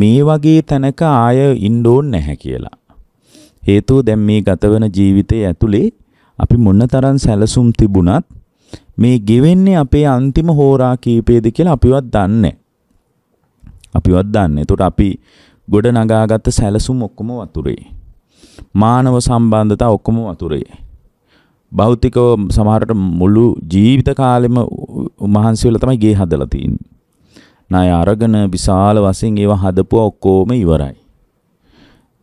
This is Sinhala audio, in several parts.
මේ වගේ තැනක ආය ඉන්න ඕනේ නැහැ කියලා. හේතුව දැන් මේ ගත වෙන ජීවිතයේ ඇතුලේ අපි මොනතරම් සැලසුම් තිබුණත් මේ ගෙවෙන්නේ අපේ අන්තිම හෝරා කීපයේද කියලා අපිවත් දන්නේ අපිවත් දන්නේ. එතකොට අපි ගොඩ නගාගත්ත සැලසුම් ඔක්කොම වතුරේ. මානව සම්බන්ධතා ඔක්කොම වතුරේ. භෞතිකව සමහරට මුළු ජීවිත කාලෙම මහන්සි වෙලා තමයි ගේ හදලා තින්නේ. ණය අරගෙන විශාල වශයෙන් ඒවා හදපුවා ඔක්කොම ඉවරයි.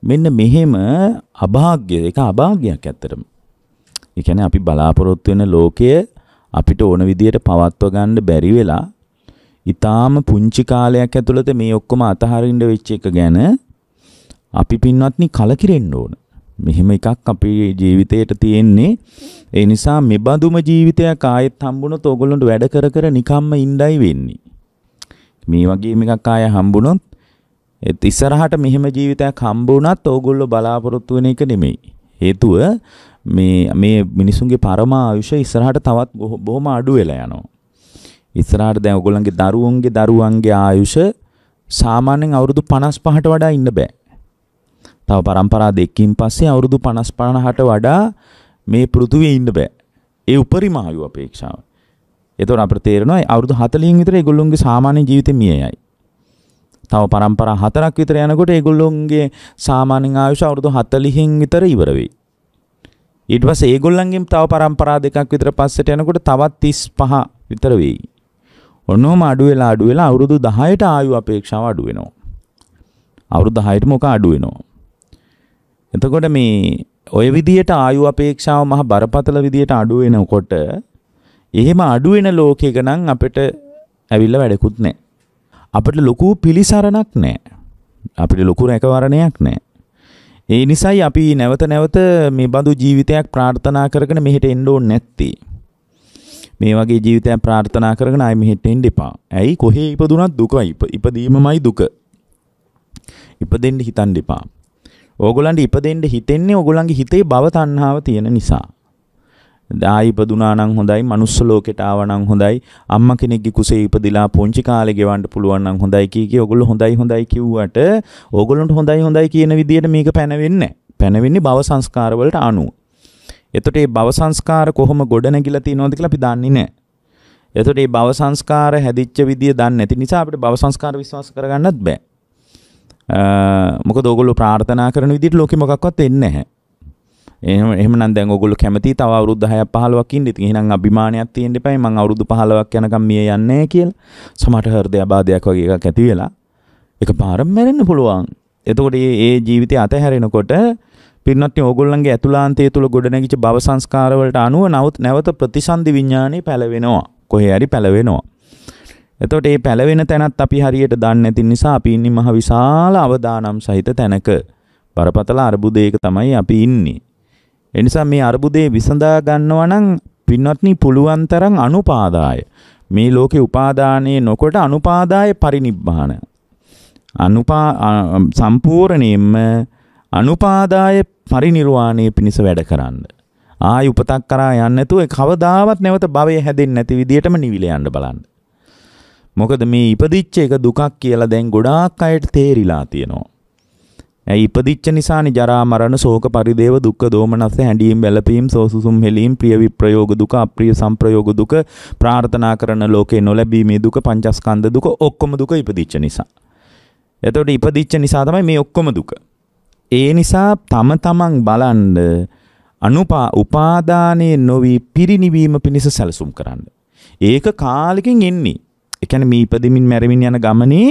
මෙන්න මෙහෙම අභාග්‍ය ඒක අභාග්‍යයක් ඇත්තටම. ඒ කියන්නේ අපි බලාපොරොත්තු වෙන ලෝකය අපිට ඕන විදියට පවත්ව ගන්න බැරි වෙලා ඊටාම පුංචි කාලයක් ඇතුළත මේ ඔක්කොම අතහරින්න වෙච්ච එක ගැන අපි පින්වත්නි කලකිරෙන්න ඕන. මෙහෙම එකක් අපේ ජීවිතයට තියෙන්නේ. ඒ නිසා මෙබඳුම ජීවිතයක් ආයෙත් හම්බුනොත් ඕගොල්ලන්ට වැඩ කර කර නිකම්ම ඉඳයි වෙන්නේ. මේ වගේ එකක් ආය හම්බුනොත් ඒත් ඉස්සරහට මෙහෙම ජීවිතයක් හම්බ වුණත් ඕගොල්ලෝ බලාපොරොත්තු වෙන එක නෙමෙයි. හේතුව මේ මේ මිනිසුන්ගේ පරම ආයුෂ ඉස්සරහට තවත් බොහොම අඩු වෙලා යනවා. ඉස්සරහට දැන් ඔයගොල්ලන්ගේ දරුවන්ගේ දරුවන්ගේ ආයුෂ සාමාන්‍යයෙන් අවුරුදු 55ට වඩා ඉන්න බෑ. තව પરම්පරා දෙකකින් පස්සේ අවුරුදු 50 55ට වඩා මේ පෘථුවේ ඉන්න බෑ. ඒ උපරිම ආයු අපේක්ෂාව. එතකොට අපිට තේරෙනවා අවුරුදු 40න් විතර ඒගොල්ලොන්ගේ සාමාන්‍ය ජීවිතේ මියයයි. තව පරම්පරා හතරක් විතර යනකොට ඒගොල්ලොන්ගේ සාමාන්‍ය ආයුෂ අවුරුදු 40න් විතර ඉවර වෙයි. ඊට පස්සේ ඒගොල්ලන්ගෙන් තව පරම්පරා දෙකක් විතර පස්සට යනකොට තවත් 35 විතර වෙයි. ඔන්නෝම අඩු වෙලා අඩු වෙලා අවුරුදු 10ට ආයු අපේක්ෂාව අඩු වෙනවා. අවුරුදු 10ට මොක අඩු වෙනවා. එතකොට මේ ඔය විදියට ආයු අපේක්ෂාව මහ බරපතල විදියට අඩු වෙනකොට එහෙම අඩු වෙන ලෝකයක නම් අපිට ඇවිල්ලා වැඩකුත් නැහැ. අපිට ලොකු පිළිසරණක් නැහැ. අපිට ලොකු රැකවරණයක් නැහැ. ඒ නිසායි අපි නැවත නැවත මේ බඳු ජීවිතයක් ප්‍රාර්ථනා කරගෙන මෙහෙට එන්න ඕනේ නැත්තේ. මේ වගේ ජීවිතයක් ප්‍රාර්ථනා කරගෙන ආයි මෙහෙට එන්න එපා. ඇයි කොහේ ඉපදුනත් දුකයි. ඉපදීමමයි දුක. ඉපදෙන්න හිතන්න එපා. ඕගොල්ලන්ට ඉපදෙන්න හිතෙන්නේ ඕගොල්ලන්ගේ හිතේ භව තණ්හාව තියෙන නිසා. ආයි ඉපදුනා නම් හොඳයි manuss ලෝකෙට ආවා නම් හොඳයි අම්මා කෙනෙක්ගේ කුසේ ඉපදිලා පුංචි කාලේ ගෙවන්න පුළුවන් නම් හොඳයි කී කී ඔයගොල්ලෝ හොඳයි හොඳයි කිව්වට ඕගොල්ලන්ට හොඳයි හොඳයි කියන විදිහට මේක පැනවෙන්නේ නැහැ පැනවෙන්නේ භව සංස්කාර වලට අනුව එතකොට මේ භව සංස්කාර කොහොම ගොඩනැගිලා තියෙනවද කියලා අපි දන්නේ නැහැ එතකොට මේ භව සංස්කාර හැදිච්ච විදිය දන්නේ නැති නිසා අපිට භව සංස්කාර විශ්වාස කරගන්නත් බෑ මොකද ඕගොල්ලෝ ප්‍රාර්ථනා කරන විදිහට ලෝකෙ මොකක්වත් එන්නේ නැහැ එහමන දැන් ඔගොල්ලෝ කැමති තව අවුරුදු 10ක් 15ක් ඉන්න. ඉතින් එහෙනම් අභිමානයක් තියෙන්න එපා. මම අවුරුදු 15ක් යනකම් මිය යන්නේ නැහැ කියලා. සමහර හෘදය ආබාධයක් වගේ එකක් ඇති වෙලා එකපාරම මැරෙන්න පුළුවන්. එතකොට මේ ඒ ජීවිතය අතහැරෙනකොට පින්නත් ඔයගොල්ලන්ගේ ඇතුළාන්තය තුල ගොඩනැගිච්ච භව සංස්කාර වලට අනුව නවත් නැවත ප්‍රතිසන්දි විඥානේ පැලවෙනවා. කොහේ හරි පැලවෙනවා. එතකොට මේ පැලවෙන තැනත් අපි හරියට දන්නේ නැති නිසා අපි ඉන්නේ මහ විශාල අවදානම් සහිත තැනක. බරපතල අරුබුදයක තමයි අපි ඉන්නේ. එනිසා මේ අර්බුදේ විසඳා ගන්නවා නම් පින්වත්නි පුළුවන් තරම් අනුපාදාය. මේ ලෝකේ උපාදානයේ නොකොට අනුපාදාය පරිනිබ්බාන. අනුපා සම්පූර්ණයෙන්ම අනුපාදාය පරිනිර්වාණය පිණිස වැඩ කරන්න. ආයි උපතක් කරා යන්නේ නැතුව කවදාවත් නැවත භවය හැදෙන්නේ නැති විදියටම නිවිල යන්න බලන්න. මොකද මේ ඉපදිච්ච එක දුකක් කියලා දැන් ගොඩාක් අයට තේරිලා තියෙනවා. ඇයි ඉපදිච්ච නිසානි ජරා මරණ ශෝක පරිදේව දුක්ඛ දෝමනස්ස හැඬීම් බැලපීම් සෝසුසුම් හෙලීම් ප්‍රිය විප්‍රයෝග දුක අප්‍රිය සංප්‍රයෝග දුක ප්‍රාර්ථනා කරන ලෝකේ නොලැබීමේ දුක පංචස්කන්ධ දුක ඔක්කොම දුක ඉපදිච්ච නිසා. එතකොට ඉපදිච්ච නිසා තමයි මේ ඔක්කොම දුක. ඒ නිසා තම තමන් බලන්න අනුපා උපාදානයේ නොවි පිරිණිවීම පිණිස සැලසුම් කරන්න. ඒක කාලෙකින් එන්නේ. ඒ කියන්නේ මේ ඉපදෙමින් මැරෙමින් යන ගමනේ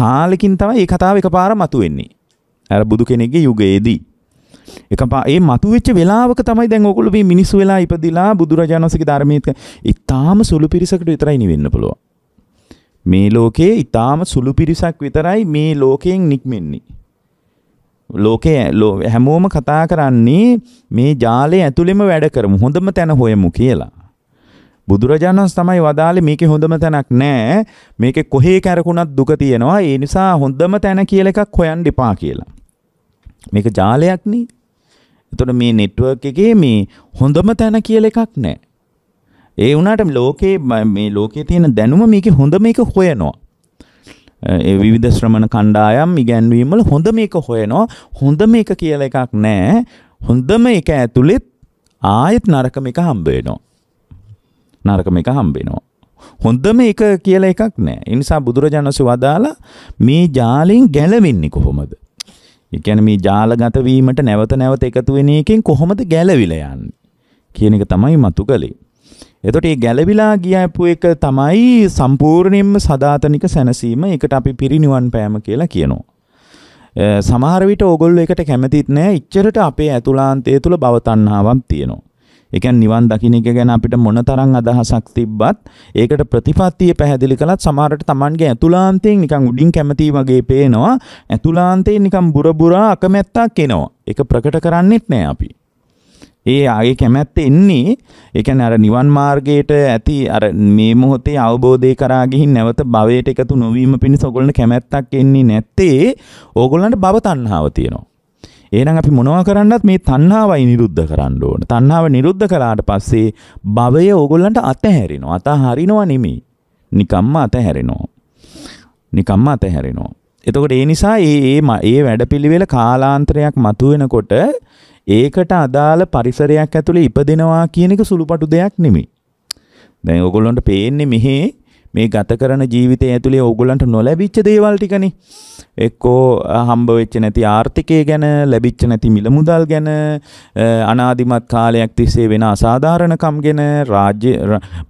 කාලෙකින් තමයි මේ කතාව එකපාර මතුවෙන්නේ. අර බුදු කෙනෙක්ගේ යුගයේදී. එකපා ඒ මතුවෙච්ච වෙලාවක තමයි දැන් ඕගොල්ලෝ මේ මිනිස්සු වෙලා ඉපදිලා බුදුරජාණන් වහන්සේගේ ධර්මයේත් ඉතාම සුළු පිරිසකට විතරයි නිවෙන්න පුළුවන්. මේ ලෝකේ ඉතාම සුළු පිරිසක් විතරයි මේ ලෝකයෙන් නික්මෙන්නේ. ලෝකේ හැමෝම කතා කරන්නේ මේ ජාලය ඇතුළෙම වැඩ කරමු හොඳම තැන හොයමු කියලා. බුදුරජාණන් තමයි වදාලේ මේකේ හොඳම තැනක් නෑ. මේකේ කොහේ කැරකුණත් දුක තියෙනවා. ඒ නිසා හොඳම තැන කියලා එකක් හොයන්න එපා කියලා. මේක ජාලයක් නේ. එතකොට මේ network එකේ මේ හොඳම තැන කියලා එකක් නෑ. ඒ වුණාට ලෝකේ මේ ලෝකේ තියෙන දැනුම මේකේ හොඳ මේක හොයනවා. ඒ විවිධ ශ්‍රමණ කණ්ඩායම් ඉගැන්වීම් වල හොඳ මේක හොයනවා හොඳ මේක කියලා එකක් නැහැ හොඳම එක ඇතුළෙත් ආයෙත් නරකම එක හම්බ වෙනවා නරකම එක හම්බෙනවා. හොඳම එක කියලා එකක් නෑ. ඒ නිසා බුදුරජාණන්සේ වදාලා මේ ජාලෙන් ගැලවෙන්නේ කොහොමද? ඒ කියන්නේ මේ ජාලගත වීමට නැවත නැවත එකතු වෙන එකෙන් කොහොමද ගැලවිලා යන්නේ කියන එක තමයි මතු කළේ. එතකොට මේ ගැලවිලා ගියපු එක තමයි සම්පූර්ණයෙන්ම සදාතනික සැනසීම. ඒකට අපි පිරිණිවන් පෑම කියලා කියනවා. සමහර විට ඕගොල්ලෝ එකට කැමතිත් නෑ. ඉච්චරට අපේ ඇතුළාන්තය තුළ භව තණ්හාවක් තියෙනවා. ඒ කියන්නේ නිවන් දකින්න එක ගැන අපිට මොන තරම් අදහසක් තිබ්බත් ඒකට ප්‍රතිපත්තිය පැහැදිලි කළත් සමහරට Tamanගේ ඇතුලාන්තයෙන් නිකන් උඩින් කැමති වගේ පේනවා ඇතුලාන්තයෙන් නිකන් බුරබුරා අකමැත්තක් එනවා ඒක ප්‍රකට කරන්නෙත් නෑ අපි ඒ ආගේ කැමැත්ත එන්නේ ඒ කියන්නේ අර නිවන් මාර්ගයට ඇති අර මේ මොහොතේ අවබෝධය කරා ගිහින් නැවත භවයට එකතු නොවීම පිණිස ඕගොල්ලන්ට කැමැත්තක් එන්නේ නැත්තේ ඕගොල්ලන්ට භව තණ්හාව තියෙනවා එහෙනම් අපි මොනවා කරන්නත් මේ තණ්හාවයි නිරුද්ධ කරන්න ඕන. තණ්හාව නිරුද්ධ කළාට පස්සේ භවය ඕගොල්ලන්ට අතහැරිනවා. අතහරිනවා නෙමෙයි. නිකම්ම අතහැරෙනවා. නිකම්ම අතහැරෙනවා. එතකොට ඒ නිසා මේ මේ මේ වැඩපිළිවෙල කාලාන්තරයක් මතුවෙනකොට ඒකට අදාළ පරිසරයක් ඇතුලේ ඉපදෙනවා කියන එක සුළුපටු දෙයක් නෙමෙයි. දැන් ඕගොල්ලන්ට පේන්නේ මෙහි මේ ගත කරන ජීවිතය ඇතුලේ ඕගොල්ලන්ට නොලැබිච්ච දේවල් ටිකනේ. එක්කෝ හම්බ වෙච්ච නැති ආර්ථිකය ගැන, ලැබිච්ච නැති මිල මුදල් ගැන, අනාදිමත් කාලයක් තිස්සේ වෙන අසාධාරණකම් ගැන, රාජ්‍ය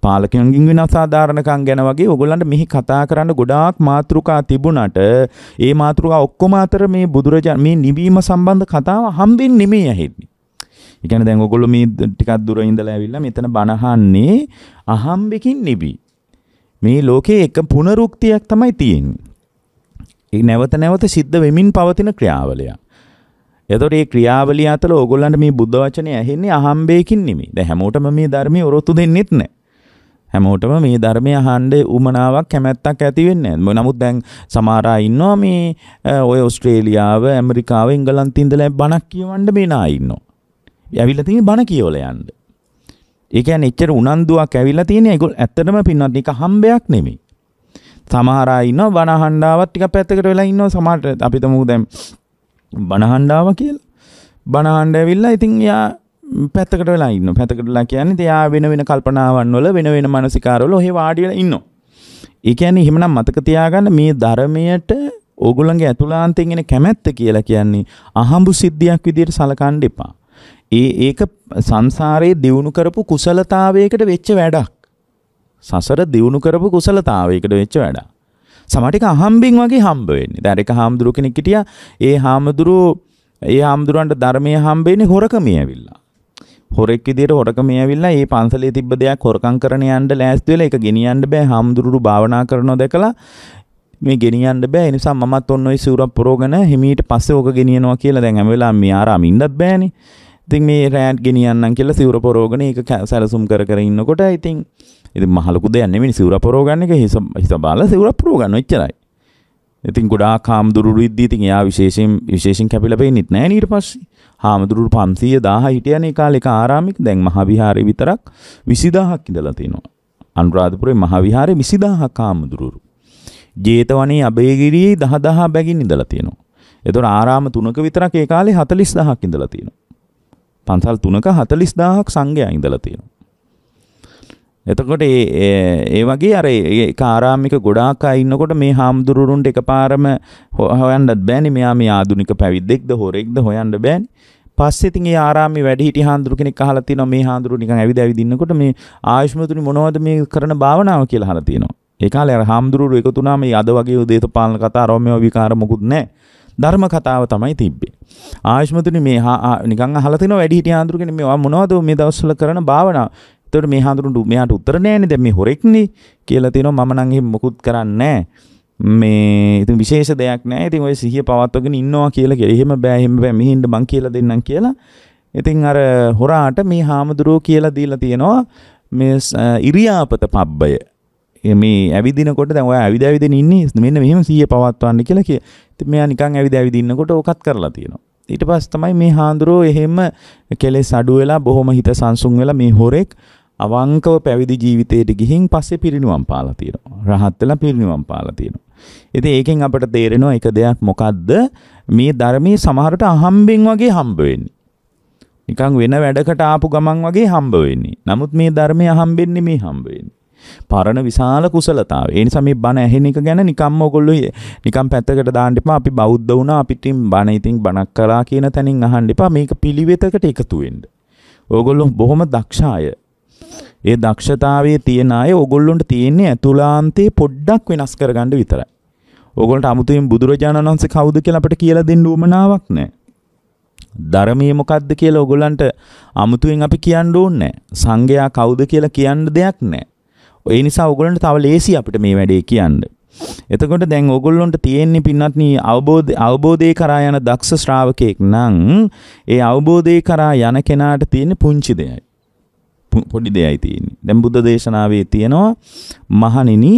පාලකයන්ගෙන් වෙන අසාධාරණකම් ගැන වගේ ඕගොල්ලන්ට මෙහි කතා කරන්න ගොඩාක් මාතෘකා තිබුණට ඒ මාතෘකා ඔක්කොම අතර මේ බුදුරජාණන් මේ නිවීම සම්බන්ධ කතාව හම්බෙන්නේ මේ ඇහෙන්නේ. එකන දැන් ඔගොල්ලො මේ ටිකක් දුර ඉඳලා ඇවිල්ලා මෙතන බණහන්නේ අහම්බෙකින් නිබී. මේ ලෝකයේ එක පුනරුක්තියක් තමයි තියෙන්නේ. ඒ නැවත නැවත සිද්ධ වෙමින් පවතින ක්‍රියාවලිය. එතකොට මේ ක්‍රියාවලිය අතර ඕගොල්ලන්ට මේ බුද්ධ වචනේ ඇහෙන්නේ අහම්බේකින් නෙමෙයි. දැන් හැමෝටම මේ ධර්මයේ ඔරොත්තු දෙන්නෙත් නැහැ. හැමෝටම මේ ධර්මය අහන්න උමනාවක් කැමැත්තක් ඇති වෙන්නේ නැහැ. නමුත් දැන් සමහර අය ඉන්නවා මේ ඔය ඕස්ට්‍රේලියාව, ඇමරිකාව, එංගලන්තේ ඉඳලා බණක් කියවන්න මේ නා ඉන්නවා. ඇවිල්ලා තියෙන්නේ බණ කියවලා යන්නේ. ඒ කියන්නේ එච්චර උනන්දුවක් ඇවිල්ලා තියෙන ඒගොල්ල ඇත්තටම පින්නත් නික හම්බයක් නෙමෙයි. සමහර අය ඉන්නවා බණහණ්ඩාවත් ටිකක් පැත්තකට වෙලා ඉන්නවා සමහරට අපි තමු දැන් බණහණ්ඩාව කියලා. බණහණ්ඩ ඇවිල්ලා ඉතින් එයා පැත්තකට වෙලා ඉන්නවා. පැත්තකට වෙලා කියන්නේ එයා වෙන වෙන කල්පනාවන් වල වෙන වෙන මානසිකාරවල ඔහේ වාඩි වෙලා ඉන්නවා. ඒ කියන්නේ එහෙමනම් මතක තියාගන්න මේ ධර්මයට ඕගොල්ලන්ගේ ඇතුළාන්තයෙන් එන කැමැත්ත කියලා කියන්නේ අහඹු සිද්ධියක් විදිහට සලකන්න එපා. ඒ ඒක සංසාරයේ දියුණු කරපු කුසලතාවයකට වෙච්ච වැඩක්. සසර දියුණු කරපු කුසලතාවයකට වෙච්ච වැඩක්. සමහරට අහම්බෙන් වගේ හම්බ වෙන්නේ. දැන් එක හාමුදුරු කෙනෙක් හිටියා. ඒ හාමුදුරු ඒ හාමුදුරන්ට ධර්මයේ හම්බෙන්නේ හොරකමී ඇවිල්ලා. හොරෙක් විදියට හොරකමී ඇවිල්ලා ඒ පන්සලේ තිබ්බ දෙයක් හොරකම් කරන යන්න ලෑස්ති වෙලා ඒක ගෙනියන්න බෑ හාමුදුරු භාවනා කරනවා දැකලා මේ ගෙනියන්න බෑ ඒ නිසා මමත් ඔන්න ඔය සිවුරක් පුරවගෙන හිමීට පස්සේ ඕක ගෙනියනවා කියලා දැන් හැම වෙලාවෙම මියාරාම ඉන්නත් බෑනේ ඉතින් මේ රෑට් ගෙනියන්නම් කියලා සිවුර පොරෝගන ඒක සැලසුම් කර කර ඉන්නකොට ඉතින් ඉතින් මහලකු දෙයක් නෙමෙයි සිවුර පොරෝගන්න එක හිස හිස බාලා සිවුර පොරෝගන්න එච්චරයි. ඉතින් ගොඩා කාම්දුරු විද්දී ඉතින් එයා විශේෂයෙන් විශේෂයෙන් කැපිලා පෙන්නෙත් නෑ ඊට පස්සේ. හාමුදුරු 500 1000 හිටියනේ කාලේ එක ආරාමික දැන් මහ විහාරේ විතරක් 20000ක් ඉඳලා තිනවා. අනුරාධපුරේ මහ විහාරේ 20000ක් හාමුදුරු. ජේතවනේ අබේගිරියේ 10000 බැගින් ඉඳලා තිනවා. ඒතොර ආරාම තුනක විතරක් ඒ කාලේ 40000ක් ඉඳලා තිනවා. පන්සල් තුනක හතලිස් දාහක් සංඝයා ඉඳලා තියෙනවා. එතකොට ඒ ඒ වගේ අර ඒක ආරාමික ගොඩාක් අය ඉන්නකොට මේ හාමුදුරුවන්ට එකපාරම හොයන්නත් බෑනේ මෙයා මේ ආදුනික පැවිද්දෙක්ද හොරෙක්ද හොයන්න බෑනේ. පස්සේ ඉතින් ඒ ආරාමේ වැඩිහිටි හාමුදුරු කෙනෙක් අහලා තිනවා මේ හාමුදුරු නිකන් ඇවිද ඇවිද ඉන්නකොට මේ ආයුෂ්මතුනි මොනවද මේ කරන භාවනාව කියලා අහලා තිනවා. ඒ කාලේ අර හාමුදුරුවෝ එකතු වුණාම මේ අද වගේ දේශපාලන කතා රෝමියෝ විකාර මොකුත් නැහැ. ධර්ම කතාව තමයි තිබ්බේ. ආයුෂ්මතුනි මේ හා නිකන් අහලා තිනවා වැඩි හිටිය ආඳුරගෙන මේවා මොනවද මේ දවස්වල කරන භාවනාව. එතකොට මේ හාඳුරුන්ට මෙයාට උත්තර නෑනේ දැන් මේ හොරෙක්නේ කියලා තිනවා මම නම් එහෙම මොකුත් කරන්නේ නෑ. මේ ඉතින් විශේෂ දෙයක් නෑ ඉතින් ඔය සිහිය පවත්වගෙන ඉන්නවා කියලා කියලා. එහෙම බෑ එහෙම බෑ මිහින්ද මං කියලා දෙන්නම් කියලා. ඉතින් අර හොරාට මේ හාමුදුරුවෝ කියලා දීලා තියෙනවා මේ ඉරියාපත පබ්බය මේ ඇවිදිනකොට දැන් ඔයා ඇවිද ඇවිදින ඉන්නේ මෙන්න මෙහෙම 100 පවත්වන්න කියලා කිය. ඉතින් මෙයා නිකන් ඇවිද ඇවිදින්නකොට ඕකත් කරලා තියෙනවා. ඊට පස්සේ තමයි මේ හාඳුරෝ එහෙම කෙලෙස් අඩු වෙලා බොහොම හිත සංසුන් වෙලා මේ හොරෙක් අවංකව පැවිදි ජීවිතයට ගිහින් පස්සේ පිරිණුවම් පාලා තියෙනවා. රහත් වෙලා පිරිණුවම් පාලා තියෙනවා. ඉතින් ඒකෙන් අපට තේරෙනවා එක දෙයක් මොකද්ද මේ ධර්මයේ සමහරට අහම්බෙන් වගේ හම්බ වෙන්නේ. නිකන් වෙන වැඩකට ආපු ගමන් වගේ හම්බ වෙන්නේ. නමුත් මේ ධර්මය හම්බෙන්නේ මේ හම්බ වෙන්නේ. පරණ විශාල කුසලතාව. ඒ නිසා මේ බණ ඇහෙන එක ගැන නිකම්ම ඔයගොල්ලෝ නිකම් පැත්තකට දාන්න එපා. අපි බෞද්ධ වුණා අපිට බණ ඉතින් බණක් කරා කියන තැනින් අහන්න එපා. මේක පිළිවෙතකට එකතු වෙන්න. ඕගොල්ලෝ බොහොම දක්ෂාය. ඒ දක්ෂතාවයේ තියෙන අය ඕගොල්ලොන්ට තියෙන්නේ ඇතුළාන්තේ පොඩ්ඩක් වෙනස් කරගන්න විතරයි. ඕගොල්ලන්ට 아무තෙන් බුදුරජාණන් වහන්සේ කවුද කියලා අපිට කියලා දෙන්න උවමනාවක් නැහැ. ධර්මයේ මොකද්ද කියලා ඕගොල්ලන්ට 아무තෙන් අපි කියන්න ඕනේ නැහැ. සංඝයා කවුද කියලා කියන්න දෙයක් නැහැ. ඒ නිසා ඔයගොල්ලන්ට තව ලේසි අපිට මේ වැඩේ කියන්න. එතකොට දැන් ඔයගොල්ලොන්ට තියෙන්නේ පින්නත් නී අවබෝධ අවබෝධය කරා යන දක්ෂ ශ්‍රාවකෙක් නම් ඒ අවබෝධය කරා යන කෙනාට තියෙන පුංචි දෙයයි. පොඩි දෙයයි තියෙන්නේ. දැන් බුද්ධ දේශනාවේ තියෙනවා මහණෙනි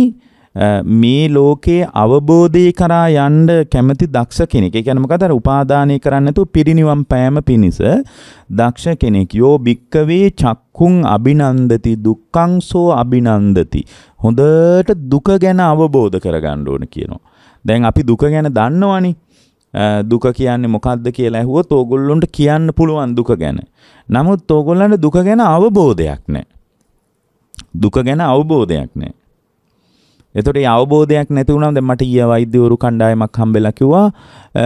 මේ ලෝකයේ අවබෝධය කරා යන්න කැමති දක්ෂ කෙනෙක්. ඒ කියන්නේ මොකද අර උපාදානය කරන්නේ නැතුව පිරිණිවන් පෑම පිණිස දක්ෂ කෙනෙක්. යෝ භික්කවේ චක්කුං අබිනන්දති දුක්ඛං සෝ අබිනන්දති. හොඳට දුක ගැන අවබෝධ කරගන්න ඕන කියනවා. දැන් අපි දුක ගැන දන්නවනේ. දුක කියන්නේ මොකක්ද කියලා ඇහුවොත් ඕගොල්ලොන්ට කියන්න පුළුවන් දුක ගැන. නමුත් ඕගොල්ලන්ට දුක ගැන අවබෝධයක් නැහැ. දුක ගැන අවබෝධයක් නැහැ. එතොට අවබෝධයක් නැතිවුණම් දෙ මට ඒ වෛද්‍යවරු කණ්ඩායමක් හම්බෙලා කිව්වා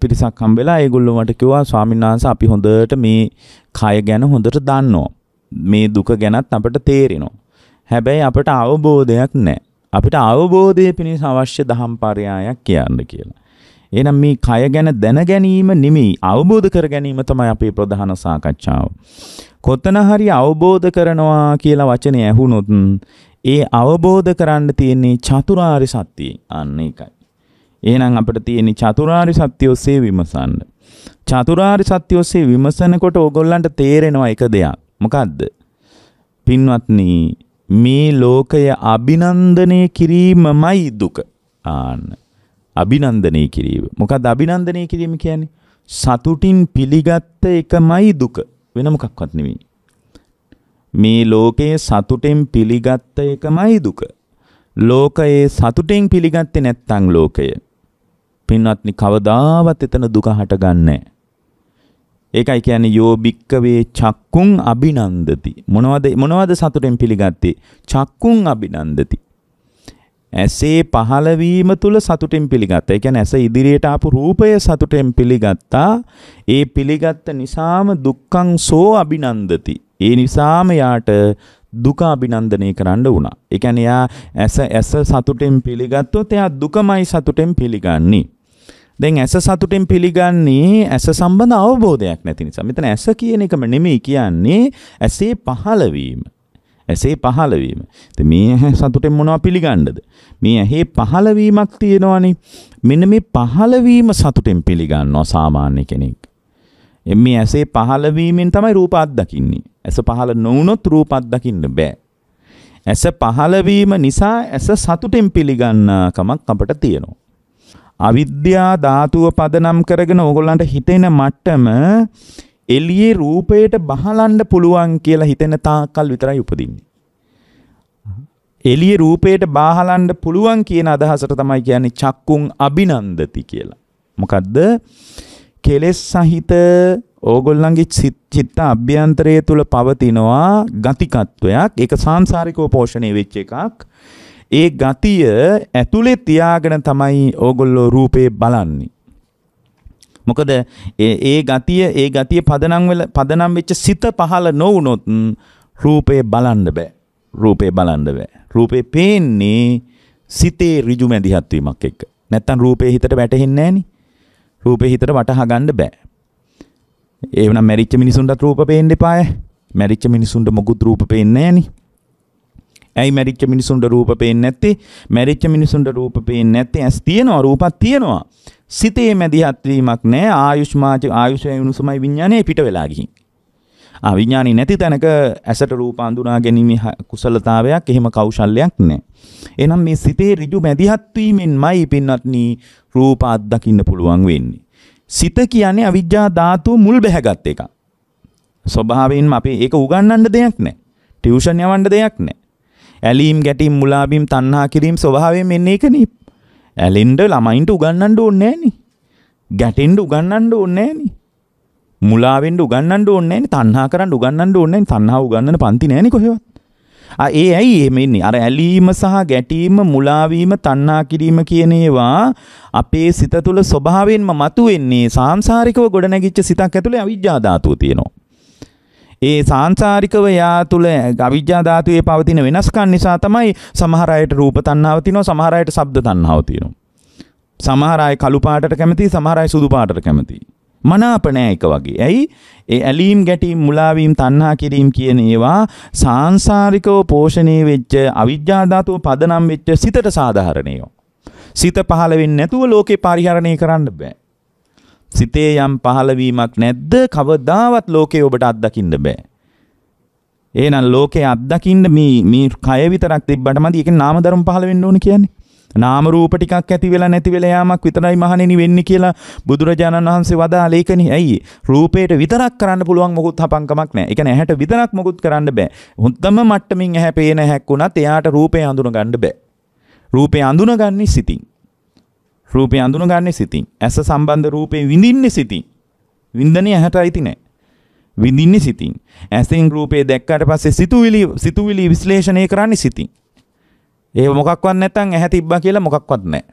පිරිසක් හම්බෙලා ඒගොල්ලෝ මට කිව්වා ස්වාමීන් වහන්සේ අපි හොඳට මේ කය ගැන හොඳට දන්නවා මේ දුක ගැනත් අපට තේරෙනවා හැබැයි අපට අවබෝධයක් නැහැ අපිට අවබෝධය පිණිස අවශ්‍ය දහම් පරයායක් කියන්න කියලා එනම් මේ කය ගැන දැන ගැනීම නෙමෙයි අවබෝධ කර ගැනීම තමයි අපේ ප්‍රධාන සාකච්ඡාව. කොතන හරි අවබෝධ කරනවා කියලා වචනේ ඇහුනොත් ඒ අවබෝධ කරන්න තියෙන්නේ චතුරාර්ය සත්‍යයෙන්. අන්න ඒකයි. එහෙනම් අපිට තියෙන්නේ චතුරාර්ය සත්‍ය ඔස්සේ විමසන්න. චතුරාර්ය සත්‍ය ඔස්සේ විමසනකොට ඕගොල්ලන්ට තේරෙනවා එක දෙයක්. මොකද්ද? පින්වත්නි මේ ලෝකය අභිනන්දනය කිරීමමයි දුක. ආන්න. අභිනන්දනය කිරීම. මොකද්ද අභිනන්දනය කිරීම කියන්නේ? සතුටින් පිළිගත්ත එකමයි දුක. වෙන මොකක්වත් නෙවෙයි. මේ ලෝකයේ සතුටෙන් පිළිගත්ත එකමයි දුක. ලෝකයේ සතුටෙන් පිළිගත්තේ නැත්නම් ලෝකය. පින්වත්නි කවදාවත් එතන දුක හටගන්නේ ඒකයි කියන්නේ යෝ බික්කවේ චක්කුම් අබිනන්දති. මොනවද මොනවද සතුටෙන් පිළිගත්තේ? චක්කුම් අබිනන්දති. ඇසේ පහළවීම තුළ සතුටෙන් පිළිගත්තා. ඒ කියන්නේ ඇස ඉදිරියට ආපු රූපය සතුටෙන් පිළිගත්තා. ඒ පිළිගත්ත නිසාම දුක්ඛං සෝ අබිනන්දති. ඒ නිසාම යාට දුක අභිනන්දනය කරන්න වුණා. ඒ කියන්නේ යා ඇස ඇස සතුටෙන් පිළිගත්තොත් එයා දුකමයි සතුටෙන් පිළිගන්නේ. දැන් ඇස සතුටෙන් පිළිගන්නේ ඇස සම්බන්ධ අවබෝධයක් නැති නිසා. මෙතන ඇස කියන එකම නෙමෙයි කියන්නේ ඇසේ පහළවීම. ඇසේ පහළවීම. ඉතින් මේ ඇහැ සතුටෙන් මොනවද පිළිගන්නද? මේ ඇහි පහළවීමක් තියෙනවනේ. මෙන්න මේ පහළවීම සතුටෙන් පිළිගන්නවා සාමාන්‍ය කෙනෙක්. මේ ඇසේ පහළවීමෙන් තමයි රූප අත්දකින්නේ. ඇස පහළ නොවුනොත් රූපත් දකින්න බෑ. ඇස පහළ නිසා ඇස සතුටින් පිළිගන්නාකමක් අපට තියෙනවා. අවිද්‍යා ධාතුව පදනම් කරගෙන ඕගොල්ලන්ට හිතෙන මට්ටම එළියේ රූපයට බහලන්න පුළුවන් කියලා හිතෙන තාක්කල් විතරයි උපදින්නේ. එළියේ රූපයට බහලන්න පුළුවන් කියන අදහසට තමයි කියන්නේ චක්කුම් අබිනන්දති කියලා. මොකද්ද? කෙලෙස් සහිත ඕගොල්ලන්ගේ චිත්ත අභ්‍යන්තරය තුළ පවතිනවා ගතිකත්වයක් ඒක සාංසාරිකව පෝෂණය වෙච්ච එකක් ඒ ගතිය ඇතුලේ තියාගෙන තමයි ඕගොල්ලෝ රූපේ බලන්නේ මොකද ඒ ගතිය ඒ ගතිය පදනම් වෙල පදනම් වෙච්ච සිත පහළ නොවුනොත් රූපේ බලන්න බෑ රූපේ බලන්න බෑ රූපේ පේන්නේ සිතේ ඍජු මැදිහත් වීමක් එක්ක නැත්තම් රූපේ හිතට වැටෙන්නේ නැහෙනි රූපේ හිතට වටහා ගන්න බෑ ඒ වනම් මැරිච්ච මිනිසුන්ටත් රූප පේන්න එපාය. මැරිච්ච මිනිසුන්ට මොකුත් රූප පේන්නේ නැහෙනි. ඇයි මැරිච්ච මිනිසුන්ට රූප පේන්නේ නැත්තේ? මැරිච්ච මිනිසුන්ට රූප පේන්නේ නැත්තේ ඇස් තියෙනවා, රූපක් තියෙනවා. සිතේ මැදිහත් වීමක් නැහැ. ආයුෂ්මාච ආයුෂය උණුසුමයි විඥානයේ පිට වෙලා ගිහින්. ආ විඥානි නැති තැනක ඇසට රූප අඳුනා ගැනීම කුසලතාවයක් එහෙම කෞශල්‍යයක් නැහැ. එහෙනම් මේ සිතේ ඍජු මැදිහත් වීමෙන්මයි පින්වත්නි රූප අත්දකින්න පුළුවන් වෙන්නේ. සිත කියන්නේ අවිජ්ජා ධාතුව මුල් බැහැගත් එකක්. ස්වභාවයෙන්ම අපි ඒක උගන්වන්න දෙයක් නැහැ. ටියුෂන් යවන්න දෙයක් නැහැ. ඇලීම් ගැටීම් මුලාබීම් තණ්හා කිරීම් ස්වභාවයෙන් මෙන්න ඒක නේ. ඇලෙන්න ළමයින්ට උගන්වන්න ඕනේ නැහැ ගැටෙන්න උගන්වන්න ඕනේ නැහැ මුලා වෙන්න උගන්වන්න ඕනේ නැහැ නේ. තණ්හා කරන්න උගන්වන්න ඕනේ නැහැ. තණ්හා උගන්වන්න පන්ති නැහැ නේ කොහෙවත්. ඒ ඇයි එහෙම ඉන්නේ? අර ඇලීම සහ ගැටීම, මුලාවීම, තණ්හා කිරීම කියන ඒවා අපේ සිත තුළ ස්වභාවයෙන්ම මතුවෙන්නේ සාංශාරිකව ගොඩනැගිච්ච සිතක් ඇතුලේ අවිජ්ජා ධාතුව තියෙනවා. ඒ සාංශාරිකව යා තුළ අවිජ්ජා ධාතුවේ පවතින වෙනස්කම් නිසා තමයි සමහර අයට රූප තණ්හාව තියෙනවා, සමහර අයට ශබ්ද තණ්හාව තියෙනවා. සමහර අය කළු පාටට කැමතියි, සමහර අය සුදු පාටට කැමතියි. මනාපනෑ එක වගේ. ඇයි? ඒ ඇලීම් ගැටීම් මුලාවීම් තණ්හා කිරීම කියන ඒවා සාංශාරිකව පෝෂණය වෙච්ච අවිජ්ජා ධාතුව පදනම් වෙච්ච සිතට සාධාරණේයෝ. සිත පහළ වෙන්නේ නැතුව ලෝකේ පරිහරණය කරන්න බෑ. සිතේ යම් පහළවීමක් නැද්ද කවදාවත් ලෝකේ ඔබට අත්දකින්න බෑ. එහෙනම් ලෝකේ අත්දකින්න මේ මේ කය විතරක් තිබ්බට මදි ඒකේ නාම ධර්ම පහළ වෙන්න ඕන කියන්නේ. නාම රූප ටිකක් ඇති වෙලා නැති වෙලා යාමක් විතරයි මහණෙනි වෙන්නේ කියලා බුදුරජාණන් වහන්සේ වදාළ ඒකනේ. ඇයි? රූපයට විතරක් කරන්න පුළුවන් මොකුත් හපංකමක් නැහැ. ඒ කියන්නේ ඇහැට විතරක් මොකුත් කරන්න බෑ. හොඳම මට්ටමින් ඇහැ පේන හැක්ුණත් එයාට රූපය අඳුන ගන්න බෑ. රූපය අඳුනගන්නේ සිතින්. රූපය අඳුනගන්නේ සිතින්. ඇස සම්බන්ධ රූපේ විඳින්නේ සිතින්. විඳින්නේ ඇහැට අයිති නැහැ. විඳින්නේ සිතින්. ඇසෙන් රූපේ දැක්කාට පස්සේ සිතුවිලි සිතුවිලි විශ්ලේෂණය කරන්නේ සිතින්. ඒ මොකක්වත් නැත්නම් ඇහැ තිබ්බා කියලා මොකක්වත් නැහැ.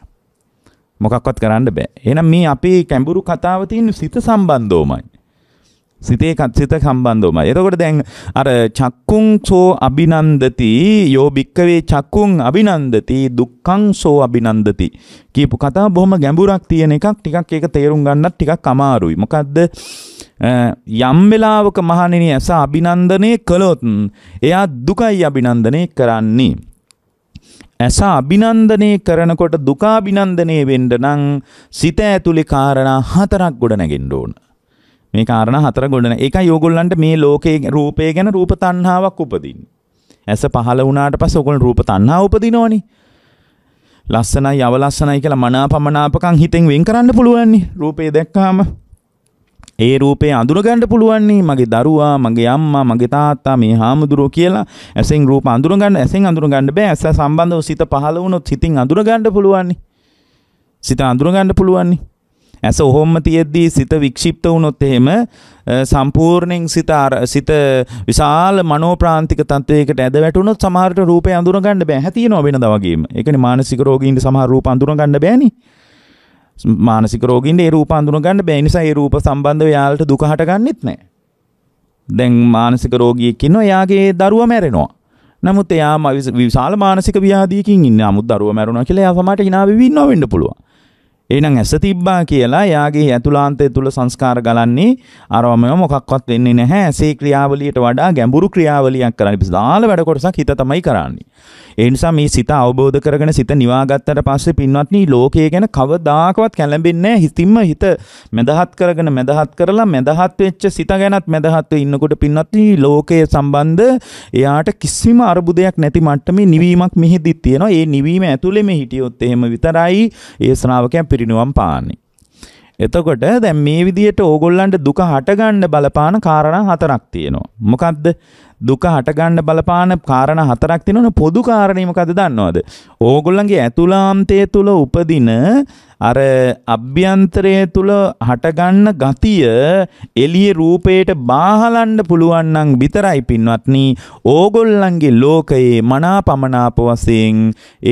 මොකක්වත් කරන්න බෑ. එහෙනම් මේ අපේ කැඹුරු කතාව තියෙන සිත සම්බන්ධවමයි. සිතේ සිත සම්බන්ධවමයි. එතකොට දැන් අර චක්කුං සෝ අබිනන්දති යෝ භික්කවේ චක්කුං අබිනන්දති දුක්ඛං සෝ අබිනන්දති කියපු කතාව බොහොම ගැඹුරක් තියෙන එකක්. ටිකක් ඒක තේරුම් ගන්නත් ටිකක් අමාරුයි. මොකද්ද යම් වෙලාවක මහණෙනි ඇස අබිනන්දනේ කළොත් එයා දුකයි අබිනන්දනේ කරන්නේ. ඇස අභිනන්දනය කරනකොට දුකාභිනන්දනය වෙන්න නම් සිත ඇතුලේ කාරණා හතරක් ගොඩනගෙන්න ඕන. මේ කාරණා හතර ගොඩන. ඒකයි ඕගොල්ලන්ට මේ ලෝකේ රූපය ගැන රූප තණ්හාවක් උපදින්නේ. ඇස පහළ වුණාට පස්සේ ඕගොල්ලෝ රූප තණ්හාව උපදිනවනේ. ලස්සනයි අවලස්සනයි කියලා මනාපමනාපකම් හිතෙන් වෙන් කරන්න පුළුවන් නේ. රූපේ දැක්කාම ඒ රූපේ අඳුරගන්න පුළුවන්නේ මගේ දරුවා මගේ අම්මා මගේ තාත්තා මේ හාමුදුරුවෝ කියලා ඇසෙන් රූප අඳුරගන්න ඇසෙන් අඳුරගන්න බෑ ඇස සම්බන්ධව සිත පහළ වුණොත් සිතින් අඳුරගන්න පුළුවන්නේ සිත අඳුරගන්න පුළුවන්නේ ඇස ඔහොම තියෙද්දී සිත වික්ෂිප්ත වුණොත් එහෙම සම්පූර්ණයෙන් සිත සිත විශාල මනෝප්‍රාන්තික තත්වයකට ඇද වැටුණොත් සමහරට රූපේ අඳුරගන්න බෑ. හැතියනවා වෙනදා වගේම. ඒකනේ මානසික රෝගීන්ට සමහර රූප අඳුරගන්න බෑනේ. මානසික රෝගින්ට ඒ රූප අඳුන ගන්න බැහැ. නිසා ඒ රූප සම්බන්ධව යාළට දුක හටගන්නෙත් නැහැ. දැන් මානසික රෝගියෙක් ඉන්නවා එයාගේ දරුවා මැරෙනවා. නමුත් එයා විශාල මානසික ව්‍යාධියකින් ඉන්න අමුත් දරුවා මැරුණා කියලා එයා සමහරට hina වෙවි ඉන්නවා වෙන්න පුළුවන්. එහෙනම් ඇස තිබ්බා කියලා එයාගේ ඇතුළාන්තය තුල සංස්කාර ගලන්නේ අරවම මොකක්වත් වෙන්නේ නැහැ. ඇසේ ක්‍රියාවලියට වඩා ගැඹුරු ක්‍රියාවලියක් කරන්න. විශාල වැඩ කොටසක් හිත තමයි කරන්නේ. ඒ නිසා මේ සිත අවබෝධ කරගෙන සිත නිවාගත්තට පස්සේ පින්වත්නි ලෝකය ගැන කවදාකවත් කැළඹෙන්නේ හිතින්ම හිත මැදහත් කරගෙන මැදහත් කරලා මැදහත් වෙච්ච සිත ගැනත් මැදහත් ඉන්නකොට පින්වත්නි ලෝකයේ සම්බන්ධ එයාට කිසිම අරුබුදයක් නැති මට්ටමේ නිවීමක් මෙහිදී තියෙනවා. ඒ නිවීම ඇතුළෙම හිටියොත් එහෙම විතරයි ඒ ශ්‍රාවකයන් පිරිනුවම් පාන්නේ. එතකොට දැන් මේ විදිහට ඕගොල්ලන්ට දුක හටගන්න බලපාන කාරණා හතරක් තියෙනවා. මොකද්ද? දුක හටගන්න බලපාන කාරණා හතරක් තියෙනවනේ පොදු කාරණේ මොකද්ද දන්නවද? ඕගොල්ලන්ගේ ඇතුළාන්තය තුල උපදින අර අභ්‍යන්තරය තුල හටගන්න ගතිය එළියේ රූපයට බාහලන්න පුළුවන් නම් විතරයි පින්වත්නි ඕගොල්ලන්ගේ ලෝකයේ මනාපමනාප වශයෙන්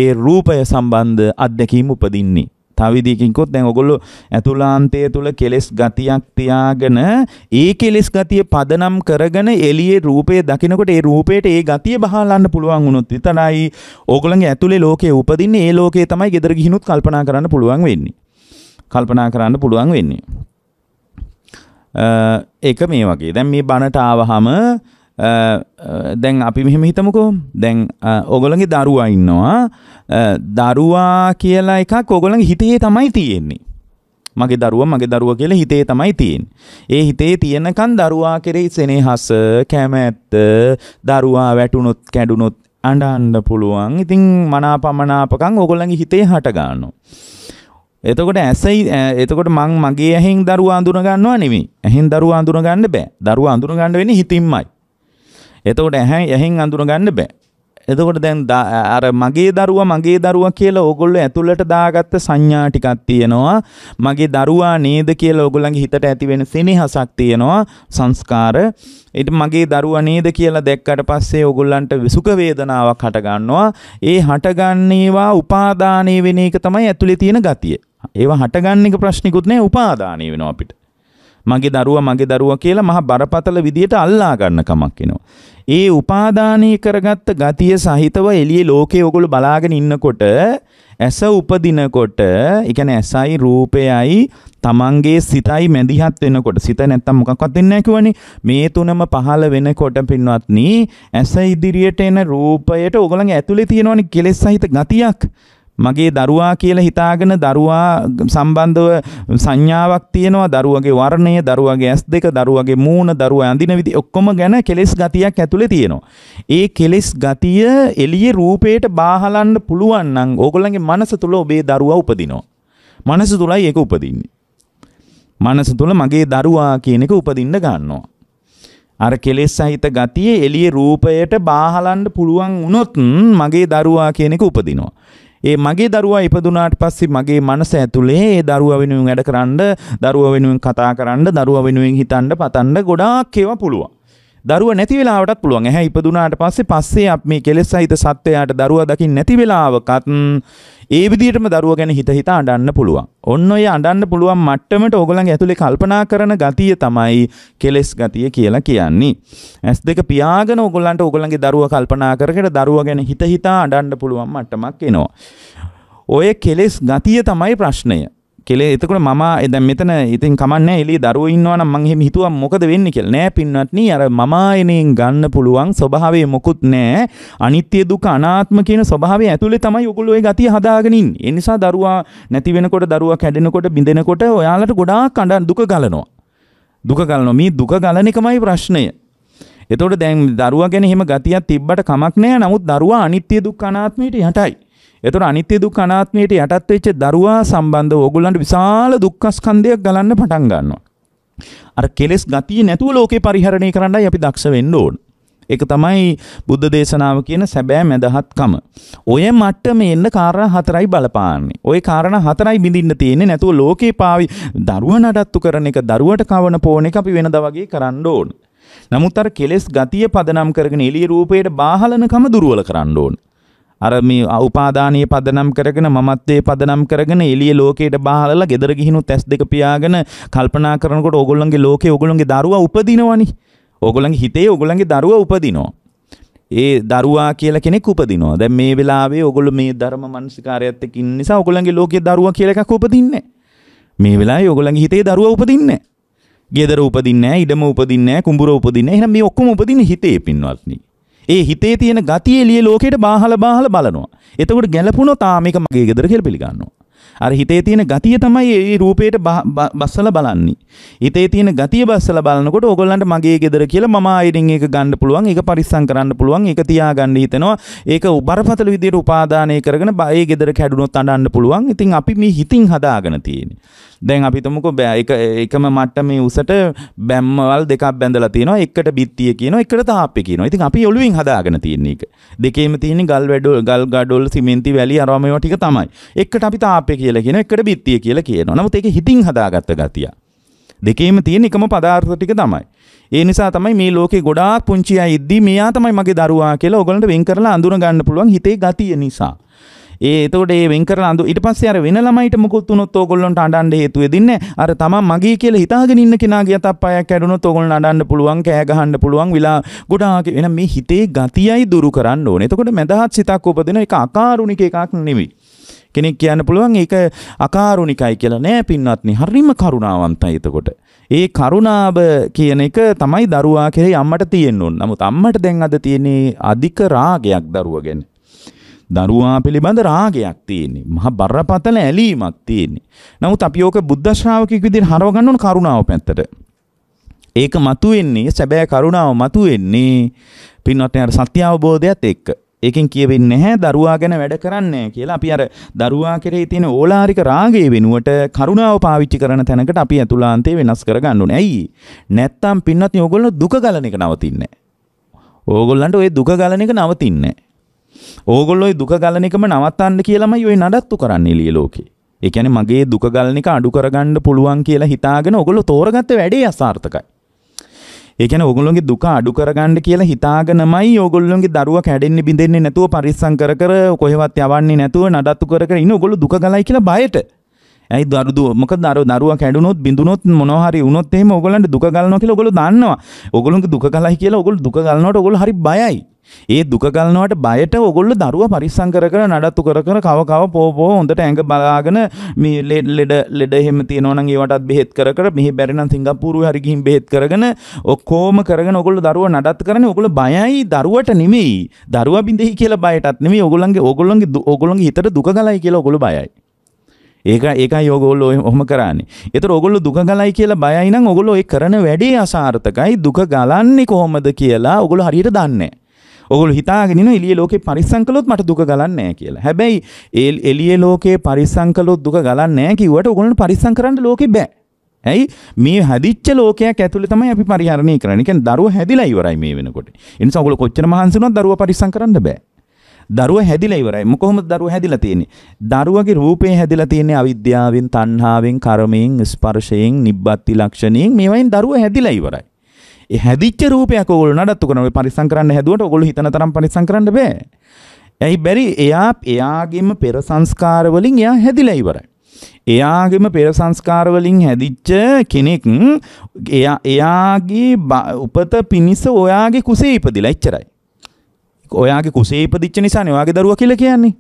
ඒ රූපය සම්බන්ධ අත්දැකීම් උපදින්නේ තව විදිහකින් කිව්වොත් දැන් ඔයගොල්ලෝ ඇතුලාන්තය තුල කෙලෙස් ගතියක් තියාගෙන ඒ කෙලෙස් ගතිය පදනම් කරගෙන එළියේ රූපය දකිනකොට ඒ රූපයට ඒ ගතිය බහලන්න පුළුවන් වුණොත් විතරයි ඕගොල්ලන්ගේ ඇතුලේ ලෝකේ උපදින්නේ ඒ ලෝකේ තමයි gedara ගිහිනුත් කල්පනා කරන්න පුළුවන් වෙන්නේ. කල්පනා කරන්න පුළුවන් වෙන්නේ. ඒක මේ වගේ. දැන් මේ බණට ආවහම දැන් අපි මෙහෙම හිතමුකෝ දැන් ඕගොල්ලන්ගේ දරුවා ඉන්නවා දරුවා කියලා එකක් ඕගොල්ලන්ගේ හිතේ තමයි තියෙන්නේ මගේ දරුව මගේ දරුව කියල හිතේ තමයි තියෙන්. ඒ හිතේ තියෙනකන් දරුවා කෙරෙයි සෙනෙහස කැමැත්ත දරුවා වැටුණොත් කැඩුණොත් අඩ අන්ඩ පුළුවන් ඉතිං මනා පමණාපකං ඔගොල්ලඟ හිතේ හටගන්න. එතකොට ඇසයි එතකොට මං මගේ ඇහෙන් දරුව අඳුනගන්නවා නෙමි ඇහෙන් දරුව අඳුනගන්න බෑ දරුව අඳුනගන්න වෙන හිතින්මයි. එතකොට ඇහැ එහෙන් අඳුරගන්න බෑ. එතකොට දැන් අර මගේ දරුවා මගේ දරුවා කියලා ඕගොල්ලෝ ඇතුළට දාගත්ත සංඥා ටිකක් තියෙනවා. මගේ දරුවා නේද කියලා ඕගොල්ලන්ගේ හිතට ඇති වෙන සෙනෙහසක් තියෙනවා සංස්කාර. ඊට මගේ දරුවා නේද කියලා දැක්කට පස්සේ ඕගොල්ලන්ට විසුක වේදනාවක් හටගන්නවා. ඒ හටගන්නේවා උපාදානීය වෙන එක තමයි ඇතුලේ තියෙන ගතිය. ඒවා හටගන්න එක ප්‍රශ්නිකුත් නෑ උපාදානීය වෙනවා අපිට. මගේ දරුවා මගේ දරුවා කියලා මහා බරපතල විදියට අල්ලා ගන්න කමක් එනවා. ඒ උපාදානී කරගත්ත ගතිය සහිතව එළියේ ලෝකයේ ඔගොල්ලෝ බලාගෙන ඉන්නකොට ඇස උපදිනකොට, ඒ කියන්නේ ඇසයි රූපයයි තමන්ගේ සිතයි මැදිහත් වෙනකොට සිත නැත්තම් මොකක්වත් වෙන්නේ නැහැ කියවනේ. මේ තුනම පහළ වෙනකොට පින්වත්නි ඇස ඉදිරියට එන රූපයට ඕගොල්ලන්ගේ ඇතුලේ තියෙනවනේ කෙලෙස් සහිත ගතියක්. මගේ දරුවා කියලා හිතාගෙන දරුවා සම්බන්ධව සංඥාවක් තියෙනවා දරුවගේ වර්ණය දරුවගේ ඇස් දෙක දරුවගේ මූණ දරුවා ඇඳින විදි ඔක්කොම ගැන කෙලෙස් ගතියක් ඇතුලේ තියෙනවා. ඒ කෙලෙස් ගතිය එළියේ රූපයට බාහලන්න පුළුවන් නම් ඕගොල්ලන්ගේ මනස තුල ඔබේ දරුවා උපදිනවා. මනස තුලයි ඒක උපදින්නේ. මනස තුල මගේ දරුවා කියන එක උපදින්න ගන්නවා. අර කෙලෙස් සහිත ගතිය එළියේ රූපයට බාහලන්න පුළුවන් වුණොත් මගේ දරුවා කියන එක උපදිනවා. ඒ මගේ දරුවා ඉපදුනාට පස්සේ මගේ මනස ඇතුලේ ඒ දරුවා වෙනුවෙන් වැඩ කරන්න, දරුවා වෙනුවෙන් කතා කරන්න, දරුවා වෙනුවෙන් හිතන්න, පතන්න ගොඩාක් ඒවා පුළුවන්. දරුව නැති වෙලාවටත් පුළුවන්. ඇහැ ඉපදුනාට පස්සේ පස්සේ අපි මේ කෙලෙස් සහිත සත්වයාට දරුවා දකින්න නැති වෙලාවකත් ඒ විදිහටම දරුවා ගැන හිත හිත අඬන්න පුළුවන්. ඔන්න ඔය අඬන්න පුළුවන් මට්ටමට ඕගොල්ලන්ගේ ඇතුලේ කල්පනා කරන ගතිය තමයි කෙලෙස් ගතිය කියලා කියන්නේ. ඇස් දෙක පියාගෙන ඕගොල්ලන්ට ඕගොල්ලන්ගේ දරුවා කල්පනා කරගෙන දරුවා ගැන හිත හිත අඬන්න පුළුවන් මට්ටමක් එනවා. ඔය කෙලෙස් ගතිය තමයි ප්‍රශ්නය. කෙලේ එතකට ම එද මෙතන ඉතින් කමන්න එලි දරුවඉන්නවන මංහෙම හිතුව මොකද වෙන්න කෙල් නෑ පින්වත්න අර මමායනෙන් ගන්න පුළුවන් ස්වභාවේ මොකුත් නෑ අනිත්‍ය දුක අනාත්ම කියන ස්වභාවය ඇතුළේ තමයි ඔගොලුව ගතිය හදාගෙනින් එනිසා දරුවා නැති වෙනකොට දරුවා කැඩෙනකොට බිඳෙනකොට ඔයාලට ගොඩාක් කඩ දුක ගලනවා දුක ගලනවා මේ දුක ගලන එකමයි ප්‍රශ්නය එතකොට දැන් දරුවා ගැන එහෙම ගතියක් තිබ්බට කමක් නෑ නමුත් දරුවා අනිත්‍ය දුක් අනාත්මයට යටයි එතකොට අනිත්‍ය දුක් අනාත්මයට යටත් වෙච්ච දරුවා සම්බන්ධව ඕගොල්ලන්ට විශාල දුක්ඛස්කන්ධයක් ගලන්න පටන් ගන්නවා. අර කෙලෙස් ගතිය නැතුව ලෝකේ පරිහරණය කරන්නයි අපි දක්ෂ වෙන්න ඕන. ඒක තමයි බුද්ධ දේශනාව කියන සැබෑ මැදහත්කම. ඔය මට්ටමේ එන්න කාරණා හතරයි බලපාන්නේ. ওই කාරණා හතරයි බිඳින්න තියෙන්නේ නැතුව ලෝකේ පාවි දරුවා නඩත්තු කරන එක දරුවට කවන පෝන එක අපි වෙනදා වගේ කරන්න ඕන. නමුත් අර කෙලෙස් ගතිය පදනම් කරගෙන එළිය රූපයට බාහලනකම දුර්වල කරන්න ඕනේ. අර මේ උපාදානීය පදනම් කරගෙන මමත්වයේ පදනම් කරගෙන එළිය ලෝකයට බහලලා gedara ගිහිනුත් ඇස් දෙක පියාගෙන කල්පනා කරනකොට ඕගොල්ලන්ගේ ලෝකේ ඕගොල්ලන්ගේ දරුවා උපදිනවනේ. ඕගොල්ලන්ගේ හිතේ ඕගොල්ලන්ගේ දරුවා උපදිනවා. ඒ දරුවා කියලා කෙනෙක් උපදිනවා. දැන් මේ වෙලාවේ ඕගොල්ලෝ මේ ධර්ම මනසිකාරයත් එක්ක ඉන්න නිසා ඕගොල්ලන්ගේ ලෝකයේ දරුවා කියලා එකක් උපදින්නේ මේ වෙලාවේ ඕගොල්ලන්ගේ හිතේ දරුවා උපදින්නේ ගෙදර උපදින්නේ නැහැ, ඉඩම උපදින්නේ නැහැ, කුඹුර උපදින්නේ නැහැ. එහෙනම් මේ ඔක්කොම උපදින්නේ හිතේ පින්වත්නි. ඒ හිතේ තියෙන ගතිය එළිය ලෝකයට බාහල බාහල බලනවා. එතකොට ගැළපුණොත් ආ මේක මගේ ගෙදර කියලා පිළිගන්නවා. අර හිතේ තියෙන ගතිය තමයි ඒ රූපේට බස්සලා බලන්නේ. හිතේ තියෙන ගතිය බස්සලා බලනකොට ඕගොල්ලන්ට මගේ ගෙදර කියලා මම ආයෙත් ඒක ගන්න පුළුවන්, ඒක පරිස්සම් කරන්න පුළුවන්, ඒක තියාගන්න හිතෙනවා. ඒක උබරපතල විදියට උපාදානය කරගෙන ඒ ගෙදර කැඩුනොත් අඬන්න පුළුවන්. ඉතින් අපි මේ හිතින් හදාගෙන තියෙන්නේ. දැන් අපි තුමුකෝ එක එකම මට්ටමේ උසට බැම්මවල් දෙකක් බැඳලා තියෙනවා එකට බිත්තිය කියනවා එකට තාප්පේ කියනවා. ඉතින් අපි ඔළුවෙන් හදාගෙන තියෙන එක. දෙකේම තියෙන ගල් වැඩොල් ගල් ගඩොල් සිමෙන්ති වැලි අරවා මේවා ටික තමයි. එකට අපි තාප්පේ කියලා කියනවා එකට බිත්තිය කියලා කියනවා. නමුත් ඒක හිතින් හදාගත්ත ගතිය. දෙකේම තියෙන එකම පදාර්ථ ටික තමයි. ඒ නිසා තමයි මේ ලෝකේ ගොඩාක් පුංචි අය ඉද්දි මෙයා තමයි මගේ දරුවා කියලා ඔයගොල්ලන්ට වෙන් කරලා අඳුන ගන්න පුළුවන් හිතේ ගතිය නිසා. ඒ එතකොට ඒ වෙන් කරලා අඳු ඊට පස්සේ අර වෙන ළමයිට මොකුත් වුණොත් ඕගොල්ලන්ට අඬන්න හේතු වෙදින්නේ අර තමන් මගේ කියලා හිතාගෙන ඉන්න කෙනාගේ අතප්පයක් ඇඩුණොත් ඕගොල්ලන් අඬන්න පුළුවන් කෑ ගහන්න පුළුවන් විලා ගොඩාක් වෙන මේ හිතේ ගතියයි දුරු කරන්න ඕනේ. එතකොට මදහත් සිතක් උපදින එක අකාරුණික එකක් නෙමෙයි. කෙනෙක් කියන්න පුළුවන් ඒක අකාරුණිකයි කියලා නෑ පින්වත්නි හරිම කරුණාවන්තයි එතකොට. ඒ කරුණාව කියන එක තමයි දරුවා කෙරෙහි අම්මට තියෙන්න ඕන. නමුත් අම්මට දැන් අද තියෙන්නේ අධික රාගයක් දරුවා ගැන. දරුවා පිළිබඳ රාගයක් තියෙන්නේ. මහා බරපතල ඇලීමක් තියෙන්නේ. නමුත් අපි ඕක බුද්ධ ශ්‍රාවකෙක් විදිහට හරව ගන්න ඕන කරුණාව පැත්තට. ඒක මතුවෙන්නේ සැබෑ කරුණාව මතුවෙන්නේ පින්වත්නි අර සත්‍ය අවබෝධයත් එක්ක. ඒකෙන් කියවෙන්නේ නැහැ දරුවා ගැන වැඩ කරන්නේ කියලා අපි අර දරුවා කෙරෙහි තියෙන ඕලාරික රාගය වෙනුවට කරුණාව පාවිච්චි කරන තැනකට අපි අතුලාන්තේ වෙනස් කරගන්න ඕනේ. ඇයි? නැත්තම් පින්වත්නි ඕගොල්ලෝ දුක ගලන එක නවතින්නේ නැහැ. ඕගොල්ලන්ට ওই දුක ගලන එක නවතින්නේ නැහැ. ඕගොල්ලොයි දුක ගලන එකම නවත්තන්න කියලාමයි ওই නඩත්තු කරන්නේ එළිය ලෝකේ. ඒ කියන්නේ මගේ දුක ගලන එක අඩු කරගන්න පුළුවන් කියලා හිතාගෙන ඕගොල්ලෝ තෝරගත්ත වැඩේ අසාර්ථකයි. ඒ කියන්නේ ඕගොල්ලෝගේ දුක අඩු කරගන්න කියලා හිතාගෙනමයි ඕගොල්ලෝගේ දරුවා කැඩෙන්නේ බිඳෙන්නේ නැතුව පරිස්සම් කර කර කොහෙවත් යවන්නේ නැතුව නඩත්තු කර කර ඉන්නේ ඕගොල්ලෝ දුක ගලයි කියලා බයට. ඇයි දරුදුව මොකද අර දරුවා කැඩුනොත් බිඳුනොත් මොනවා හරි වුණොත් එහෙම ඕගොල්ලන්ට දුක ගලනවා කියලා ඕගොල්ලෝ දන්නවා. ඕගොල්ලොන්ගේ දුක ගලයි කියලා ඕගොල්ලෝ දුක ගලනකොට ඕගොල්ලෝ හරි බයයි. ඒ දුක ගන්නවට බයට ඔගොල්ලෝ දරුවා පරිස්සම් කර කර නඩත්තු කර කර කව කව පෝ පෝ හොඳට ඇඟ බලාගෙන මේ ලෙඩ ලෙඩ ලෙඩ එහෙම තියෙනවා නම් ඒවටත් බෙහෙත් කර කර මෙහි බැරි නම් සිංගප්පූරුවේ හරි ගිහින් බෙහෙත් කරගෙන ඔක්කොම කරගෙන ඔගොල්ලෝ දරුවා නඩත්තු කරන්නේ ඔගොල්ලෝ බයයි දරුවට නෙමෙයි දරුවා බින්දෙහි කියලා බයටත් නෙමෙයි ඔගොල්ලන්ගේ ඔගොල්ලන්ගේ ඔගොල්ලන්ගේ හිතට දුක ගලයි කියලා ඔගොල්ලෝ බයයි ඒක ඒක යෝගොල්ල හොම කරන්නේ එත ඔගොල්ල දුක ගලයි කියලා බයයිනම් ඔගොලො ඒ කරන වැඩේ අසාර්ථකයි දුක ගලන්නේ කොහොමද කියලා ඔගොල හරියට දන්නේ ඔගොල්ලෝ හිතාගෙන ඉන්න එළිය ලෝකේ පරිස්සම් කළොත් මට දුක ගලන්නේ නැහැ කියලා. හැබැයි ඒ එළිය ලෝකේ පරිස්සම් කළොත් දුක ගලන්නේ නැහැ කිව්වට ඔගොල්ලන්ට පරිස්සම් කරන්න ලෝකේ බෑ. ඇයි මේ හැදිච්ච ලෝකයක් ඇතුළේ තමයි අපි පරිහරණය කරන්නේ. කියන්නේ දරුවා හැදිලා ඉවරයි මේ වෙනකොට. ඒ නිසා ඔගොල්ලෝ කොච්චර මහන්සි වුණත් දරුවා පරිස්සම් කරන්න බෑ. දරුව හැදිලා ඉවරයි. කොහොමද දරුව හැදිලා තියෙන්නේ? දරුවගේ රූපේ හැදිලා තියෙන්නේ අවිද්‍යාවෙන්, තණ්හාවෙන්, කර්මයෙන්, ස්පර්ශයෙන්, නිබ්බත්ති ලක්ෂණයෙන් මේවායින් දරුව හැදිලා ඉවරයි. ඒ හැදිච්ච රූපයක් ඕගොල්ලෝ නඩත්තු කරනවා. පරිස්සම් කරන්න හැදුවට ඕගොල්ලෝ හිතන තරම් පරිස්සම් කරන්න බෑ. ඇයි බැරි? එයා එයාගෙම පෙර සංස්කාර වලින් එයා හැදිලා ඉවරයි. එයාගේම පෙර සංස්කාරවලින් හැදිච්ච කෙනෙක් එයාගේ උපත පිණිස ඔයාගේ කුසේ ඉපදිලා එච්චරයි. ඔයාගේ කුසේ ඉපදිච්ච නිසානේ ඔයාගේ දරුවා කියලා කියන්නේ.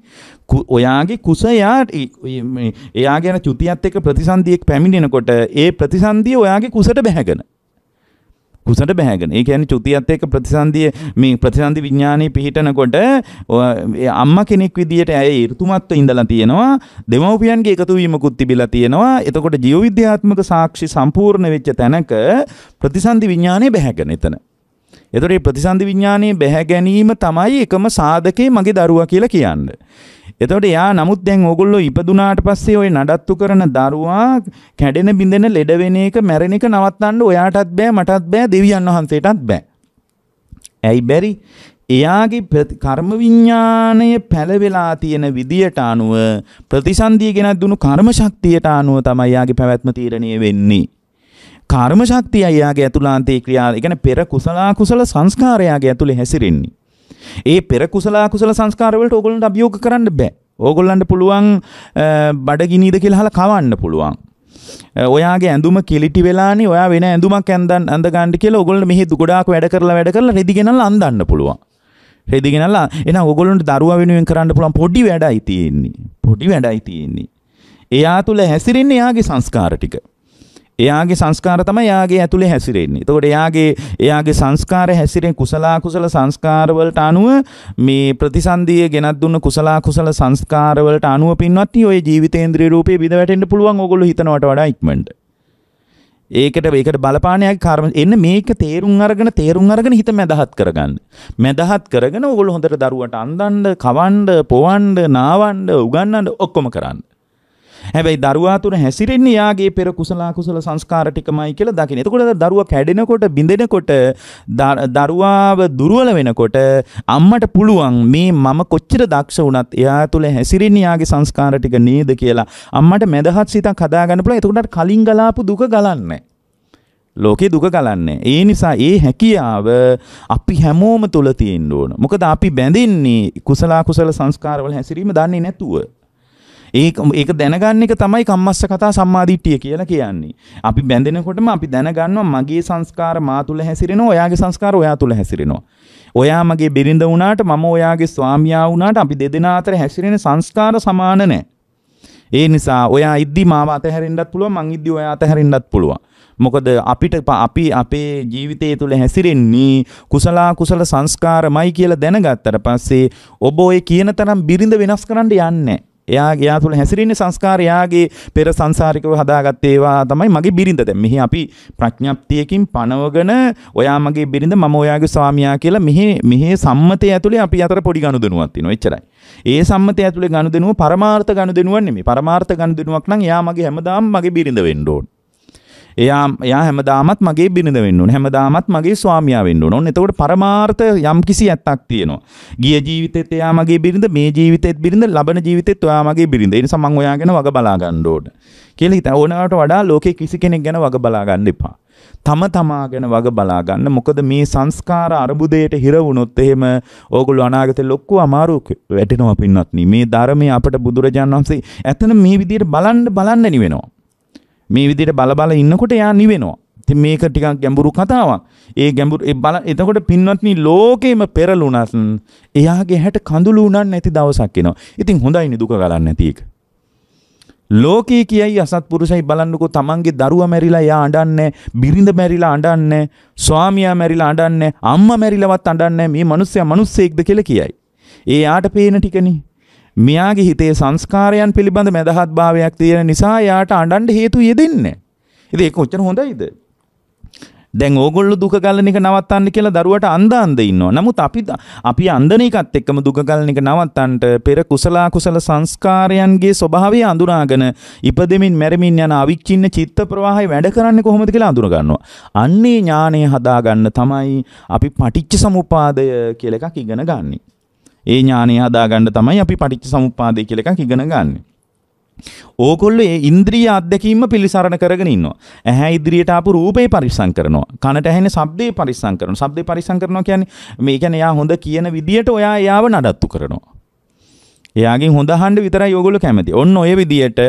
ඔයාගේ කුස එයා ගැන චුතියත් එක්ක ප්‍රතිසන්දියක් පැමිණෙනකොට ඒ ප්‍රතිසන්දිය ඔයාගේ කුසට බැහැගෙන කුසට බැහැගෙන. ඒ කියන්නේ චුතියත් එක්ක ප්‍රතිසන්දිය මේ ප්‍රතිසන්දි විඥානයේ පිහිටනකොට අම්මා කෙනෙක් විදියට ඇය ඍතුමත්ව ඉඳලා තියෙනවා. දෙමව්පියන්ගේ එකතු වීමකුත් තිබිලා තියෙනවා. එතකොට ජීව විද්‍යාත්මක සාක්ෂි සම්පූර්ණ වෙච්ච තැනක ප්‍රතිසන්දි විඥානයේ බැහැගෙන එතන. එතකොට මේ ප්‍රතිසන්දි විඥානයේ බැහැ ගැනීම තමයි එකම සාධකේ මගේ දරුවා කියලා කියන්නේ. එතකොට එයා නමුත් දැන් ඕගොල්ලෝ ඉපදුනාට පස්සේ ওই නඩත්තු කරන දරුවා කැඩෙන බිඳෙන ලෙඩ වෙන එක මැරෙන එක නවත්තන්න ඔයාටත් බෑ මටත් බෑ දෙවියන් වහන්සේටත් බෑ. ඇයි බැරි? එයාගේ කර්ම විඥාණය පැලවෙලා තියෙන විදියට අනුව ප්‍රතිසන්දිය ගෙනත් දුණු කර්ම ශක්තියට අනුව තමයි එයාගේ පැවැත්ම තීරණය වෙන්නේ. කර්ම ශක්තිය එයාගේ ඇතුළාන්තේ ක්‍රියා, ඒ කියන්නේ පෙර කුසල කුසල සංස්කාරයගේ ඇතුලේ හැසිරෙන්නේ. ඒ පෙර කුසලා කුසල සංස්කාරවලට ඕගොල්ලන්ට අභියෝග කරන්න බෑ. ඕගොල්ලන්ට පුළුවන් බඩගිනිද කියලා අහලා කවන්න පුළුවන්. ඔයාගේ ඇඳුම කිලිටි වෙලානේ ඔයා වෙන ඇඳුමක් ඇඳන් අඳ ගන්න කියලා ඕගොල්ලෝ මෙහෙ ගොඩාක් වැඩ කරලා වැඩ කරලා රෙදි ගෙනල්ලා අඳන්න පුළුවන්. රෙදි ගෙනල්ලා එහෙනම් ඕගොල්ලන්ට දරුවා වෙනුවෙන් කරන්න පුළුවන් පොඩි වැඩයි තියෙන්නේ. පොඩි වැඩයි තියෙන්නේ. එයා තුල හැසිරෙන්නේ එයාගේ සංස්කාර ටික. එයාගේ සංස්කාර තමයි එයාගේ ඇතුලේ හැසිරෙන්නේ. එතකොට එයාගේ එයාගේ සංස්කාර හැසිරෙන කුසලා කුසල සංස්කාර වලට අනුව මේ ප්‍රතිසන්දිය ගෙනත් දුන්න කුසලා කුසල සංස්කාර වලට අනුව පින්වත්ටි ඔය ජීවිතේන්ද්‍රිය රූපේ බිඳ වැටෙන්න පුළුවන් ඕගොල්ලෝ හිතනවට වඩා ඉක්මනට. ඒකට ඒකට බලපානයක් කර්ම එන්න මේක තේරුම් අරගෙන තේරුම් අරගෙන හිත මැදහත් කරගන්න. මැදහත් කරගෙන ඕගොල්ලෝ හොඳට දරුවට අන්දන්න, කවන්න, පොවන්න, නාවන්න, උගන්නන්න ඔක්කොම කරන්න. හැබැයි දරුවා තුර හැසිරෙන්නේ යාගේ පෙර කුසල අකුසල සංස්කාර ටිකමයි කියලා දකින්න. එතකොට දරුවා කැඩෙනකොට බිඳෙනකොට දරුවාව දුර්වල වෙනකොට අම්මට පුළුවන් මේ මම කොච්චර දක්ෂ වුණත් එයා තුල හැසිරෙන්නේ යාගේ සංස්කාර ටික නේද කියලා. අම්මට මැදහත් සිතක් හදාගන්න පුළුවන්. එතකොට කලින් ගලාපු දුක ගලන්නේ. ලෝකේ දුක ගලන්නේ. ඒ නිසා ඒ හැකියාව අපි හැමෝම තුල තියෙන්න ඕන. මොකද අපි බැඳෙන්නේ කුසලා කුසල සංස්කාරවල හැසිරීම දන්නේ නැතුව. ඒ ඒක දැනගන්න එක තමයි කම්මස්ස කතා සම්මාදිට්ඨිය කියලා කියන්නේ. අපි බැඳෙනකොටම අපි දැනගන්නවා මගේ සංස්කාර මා තුල හැසිරෙනවා, ඔයාගේ සංස්කාර ඔයා තුල හැසිරෙනවා. ඔයා මගේ බිරිඳ වුණාට මම ඔයාගේ ස්වාමියා වුණාට අපි දෙදෙනා අතර හැසිරෙන සංස්කාර සමාන නැහැ. ඒ නිසා ඔයා ඉද්දි මාව අතහැරෙන්නත් පුළුවන්, මං ඉද්දි ඔයා අතහැරෙන්නත් පුළුවන්. මොකද අපිට අපි අපේ ජීවිතය තුළ හැසිරෙන්නේ කුසලා කුසල සංස්කාරමයි කියලා දැනගත්තට පස්සේ ඔබ ඔය කියන තරම් බිරිඳ වෙනස් කරන්න යන්නේ එයා එයා තුළ හැසිරෙන සංස්කාර එයාගේ පෙර සංසාරිකව හදාගත්තේ ඒවා තමයි මගේ බිරිඳ දැන් මෙහි අපි ප්‍රඥප්තියකින් පනවගෙන ඔයා මගේ බිරිඳ මම ඔයාගේ ස්වාමියා කියලා මෙහි මෙහි සම්මතය ඇතුලේ අපි අතර පොඩි ගනුදෙනුවක් තියෙනවා එච්චරයි ඒ සම්මතය ඇතුලේ ගනුදෙනුව පරමාර්ථ ගනුදෙනුවක් නෙමෙයි පරමාර්ථ ගනුදෙනුවක් නම් එයා මගේ හැමදාම මගේ බිරිඳ වෙන්න ඕනේ එයා එයා හැමදාමත් මගේ බිරිඳ වෙන්න ඕනේ. හැමදාමත් මගේ ස්වාමියා වෙන්න ඕනේ. ඔන්න එතකොට පරමාර්ථ යම්කිසි ඇත්තක් තියෙනවා. ගිය ජීවිතෙත් එයා මගේ බිරිඳ, මේ ජීවිතෙත් බිරිඳ, ලබන ජීවිතෙත් ඔයා මගේ බිරිඳ. ඒ නිසා මම ඔයා ගැන වග බලා ගන්න ඕන. කියලා හිතන ඕනවට වඩා ලෝකේ කිසි කෙනෙක් ගැන වග බලා ගන්න එපා. තම තමා ගැන වග බලා ගන්න. මොකද මේ සංස්කාර අරුබුදයට හිර වුණොත් එහෙම ඕගොල්ලෝ අනාගතේ ලොක්කු අමාරු වැටෙනවා පින්වත්නි. මේ ධර්මයේ අපට බුදුරජාණන් වහන්සේ ඇතන මේ විදිහට බලන්න බලන්න නිවෙනවා. මේ විදිහට බල බල ඉන්නකොට එයා නිවෙනවා. ඉතින් මේක ටිකක් ගැඹුරු කතාවක්. ඒ ගැඹුරු ඒ බල එතකොට පින්වත්නි ලෝකෙම පෙරළුණත් එයාගේ හැට කඳුළු උනන් නැති දවසක් එනවා. ඉතින් හොඳයිනේ දුක ගලන්නේ නැති එක. ලෝකයේ කියයි අසත්පුරුෂයි බලන්නකෝ තමන්ගේ දරුවා මැරිලා එයා අඬන්නේ බිරිඳ මැරිලා අඬන්නේ ස්වාමියා මැරිලා අඬන්නේ අම්මා මැරිලවත් අඬන්නේ මේ මිනිස්සයා මිනිස්සෙක්ද කියලා කියයි. ඒ යාට පේන ටිකනේ. මෙයාගේ හිතේ සංස්කාරයන් පිළිබඳ මැදහත් භාවයක් තියෙන නිසා යාට අඬන්න හේතු යෙදෙන්නේ. ඉතින් ඒක ඔච්චර හොඳයිද? දැන් ඕගොල්ලෝ දුක ගලන එක නවත්තන්න කියලා දරුවට අඳ අඳ ඉන්නවා. නමුත් අපි අපි අඳන එකත් එක්කම දුක ගලන එක නවත්තන්නට පෙර කුසලා කුසල සංස්කාරයන්ගේ ස්වභාවය අඳුනාගෙන ඉපදෙමින් මැරෙමින් යන අවිච්ඡින්න චිත්ත ප්‍රවාහය වැඩ කරන්නේ කොහොමද කියලා අඳුන ගන්නවා. අන්නේ ඥාණය හදාගන්න තමයි අපි පටිච්ච සමුපාදය කියලා එකක් ඉගෙන ගන්නේ. ඒ ඥානය හදාගන්න තමයි අපි පටිච්ච සමුප්පාදය කියලා එකක් ඉගෙන ගන්න. ඕගොල්ලෝ ඒ ඉන්ද්‍රිය අධ්‍යක්ීම පිළිසරණ කරගෙන ඉන්නවා. ඇහැ ඉදිරියට ආපු රූපේ පරිස්සම් කරනවා. කනට ඇහෙන ශබ්දේ පරිස්සම් කරනවා. ශබ්දේ පරිස්සම් කරනවා කියන්නේ මේ කියන්නේ එයා හොඳ කියන විදියට ඔයා එයාව නඩත්තු කරනවා. එයාගෙන් හොඳ අහන්න විතරයි ඕගොල්ලෝ කැමති. ඔන්න ඔය විදියට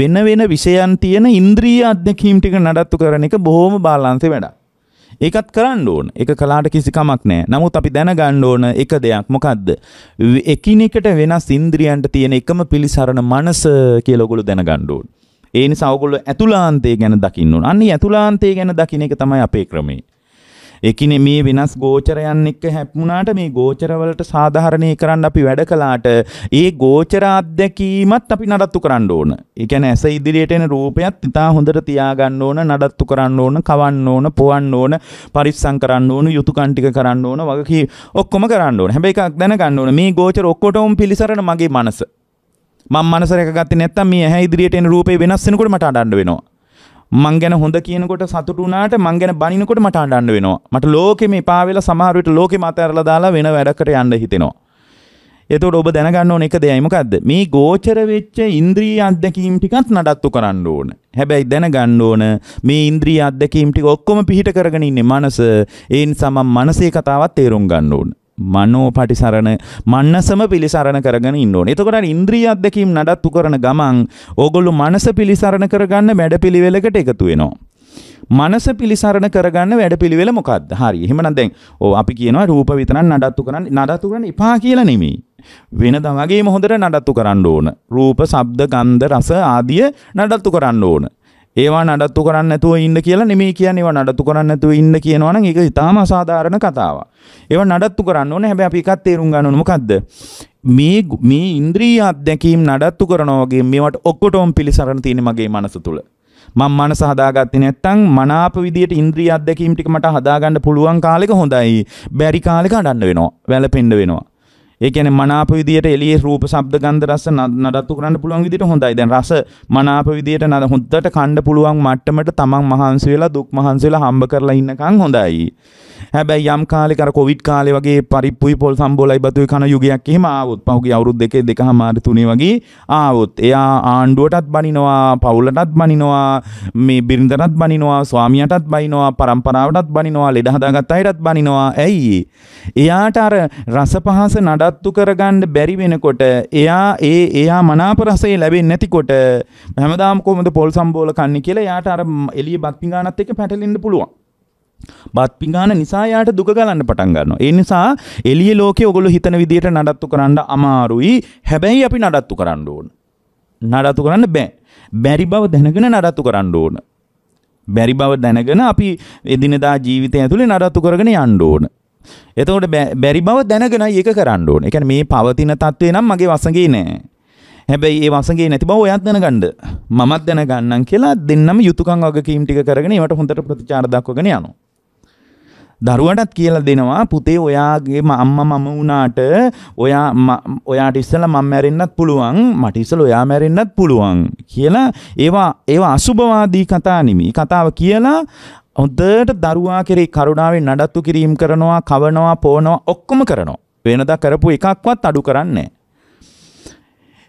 වෙන වෙන විෂයන් තියෙන ඉන්ද්‍රිය අධ්‍යක්ීම් ටික නඩත්තු කරන එක බොහොම බාලන්සේ වැඩක්. ඒකත් කරන්න ඕන. ඒක කලාට කිසි කමක් නැහැ. නමුත් අපි දැනගන්න ඕන එක දෙයක් මොකද්ද? එකිනෙකට වෙනස් ඉන්ද්‍රියන්ට තියෙන එකම පිළිසරණ මනස කියලා ඔයගොල්ලෝ දැනගන්න ඕන. ඒ නිසා ඔයගොල්ලෝ ඇතුලාන්තය ගැන දකින්න ඕන. අන්න ඇතුලාන්තය ගැන දකින්න එක තමයි අපේ ක්‍රමය. ඒකිනේ මේ වෙනස් ගෝචරයන් එක්ක හැප්මුණාට මේ ගෝචරවලට සාධාරණේ කරන්න අපි වැඩ කළාට ඒ ගෝචර අත්දැකීමත් අපි නඩත්තු කරන්න ඕන. ඒ කියන්නේ ඇස ඉදිරියට එන රූපයත් ඉතා හොඳට තියාගන්න ඕන, නඩත්තු කරන්න ඕන, කවන්න ඕන, පොවන්න ඕන, පරිස්සම් කරන්න ඕන, යුතුයකම් ටික කරන්න ඕන, වගකී ඔක්කොම කරන්න ඕන. හැබැයි එකක් දැනගන්න ඕන මේ ගෝචර ඔක්කොටම පිළිසරණ මගේ මනස. මම මනසරක ගත්තේ නැත්තම් මේ ඇහැ ඉදිරියට එන රූපේ වෙනස් වෙනකොට මට අඬන්න වෙනවා. මං ගැන හොඳ කියනකොට සතුටුනාට මං ගැන බනිනකොට මට අඩන්න වෙනවා මට ලෝකෙම එපාවෙල සමහරුවට ලෝකෙ මතඇරල දාලා වෙන වැඩකට යන්න හිතෙනවා. එතකොට ඔබ දැනගන්න ඕන එක දෙයයිමකක්ද මේ ගෝචර වෙච්ච ඉන්ද්‍රී අත්දැකීම් ටිකත් නඩත්තු කරන්න ඕන. හැබැයි දැනගන්න ඕන මේ ඉන්ද්‍රී අත්දැකීම් ටික ඔක්කොම පිහිට කරගෙන ඉන්නේ මනස. ඒ නිසා මම මනසේ කතාවත් තේරුම් ගන්න ඕන. මනෝ පටිසරණ මන්නසම පිළිසරණ කරගෙන ඉන්න ඕනේ. එතකොට ඉන්ද්‍රිය අධ්‍යක්ීම් නඩත්තු කරන ගමන් ඕගොල්ලෝ මනස පිළිසරණ කරගන්න වැඩපිළිවෙලකට එකතු වෙනවා. මනස පිළිසරණ කරගන්න වැඩපිළිවෙල මොකක්ද? හරි. එහෙමනම් දැන් ඕ අපි කියනවා රූප විතරක් නඩත්තු කරන්න නඩත්තු කරන්න එපා කියලා නෙමෙයි. වෙනද වගේම හොඳට නඩත්තු කරන්න ඕන. රූප, ශබ්ද, ගන්ධ, රස ආදිය නඩත්තු කරන්න ඕන. ඒවා නඩත්තු කරන්න නැතුව ඉන්න කියලා නෙමෙයි කියන්නේ ඒවා නඩත්තු කරන්න නැතුව ඉන්න කියනවා නම් ඒක ඉතාම අසාධාරණ කතාවක්. ඒවා නඩත්තු කරන්න ඕනේ හැබැයි අපි එකක් තේරුම් ගන්න ඕන මොකද්ද? මේ මේ ඉන්ද්‍රිය අත්දැකීම් නඩත්තු කරනවා වගේ මේවට ඔක්කොටම පිළිසරණ තියෙන මගේ මනස තුල. මම මනස හදාගත්තේ නැත්නම් මනාප විදියට ඉන්ද්‍රිය අත්දැකීම් ටික මට හදාගන්න පුළුවන් කාලෙක හොඳයි. බැරි කාලෙක අඬන්න වෙනවා. වැළපෙන්න වෙනවා. ඒ කියන්නේ මනාප විදියට එළියේ රූප, ශබ්ද, ගන්ධ, රස නඩත්තු කරන්න පුළුවන් විදියට හොඳයි. දැන් රස මනාප විදියට නද හොද්දට කන්න පුළුවන් මට්ටමට තමන් මහන්සි වෙලා දුක් මහන්සි වෙලා හම්බ කරලා ඉන්නකන් හොඳයි. හැබැයි යම් කාලෙක අර කොවිඩ් කාලේ වගේ පරිප්පුයි පොල් සම්බෝලයි බතුයි කන යුගයක් එහෙම ආවොත් පහුගිය අවුරුදු දෙකේ දෙකමාරි තුනේ වගේ ආවොත් එයා ආණ්ඩුවටත් බනිනවා, පවුලටත් බනිනවා, මේ බිරිඳටත් බනිනවා, ස්වාමියාටත් බනිනවා, පරම්පරාවටත් බනිනවා, ලෙඩ හදාගත්ත අයටත් බනිනවා. ඇයි? එයාට අර රස පහස නඩත් සත්තු කරගන්න බැරි වෙනකොට එයා ඒ එයා මනාප රසය ලැබෙන්නේ නැතිකොට හැමදාම කොහොමද පොල් සම්බෝල කන්නේ කියලා එයාට අර එළිය බත් පිඟානත් එක්ක පැටලෙන්න පුළුවන්. බත් පිඟාන නිසා යාට දුක ගලන්න පටන් ගන්නවා. ඒ නිසා එළිය ලෝකේ ඔගොල්ලෝ හිතන විදිහට නඩත්තු කරන්න අමාරුයි. හැබැයි අපි නඩත්තු කරන්න ඕන. නඩත්තු කරන්න බෑ. බැරි බව දැනගෙන නඩත්තු කරන්න ඕන. බැරි බව දැනගෙන අපි එදිනදා ජීවිතය ඇතුලේ නඩත්තු කරගෙන යන්න ඕන. එතකොට බැරි බව දැනගෙන ඒක කරන්න ඕනේ. ඒ කියන්නේ මේ පවතින తත්වේ නම් මගේ වසඟේ නෑ. හැබැයි ඒ වසඟේ නැති බව ඔයත් දැනගන්න. මමත් දැනගන්නම් කියලා දෙන්නම යුතුයකම් වගකීම් ටික කරගෙන ඒවට හොඳට ප්‍රතිචාර දක්වගෙන යනවා. දරුවටත් කියලා දෙනවා පුතේ ඔයාගේ අම්මා මම වුණාට ඔයා ඔයාට ඉස්සෙල්ලා මම මැරෙන්නත් පුළුවන් මට ඉස්සෙල්ලා ඔයා මැරෙන්නත් පුළුවන් කියලා ඒවා ඒවා අසුබවාදී කතා නෙමෙයි කතාව කියලා හොඳට දරුවා කෙරේ කරුණාවෙන් නඩත්තු කිරීම් කරනවා කවනවා පෝනවා ඔක්කොම කරනවා වෙනදා කරපු එකක්වත් අඩු කරන්නේ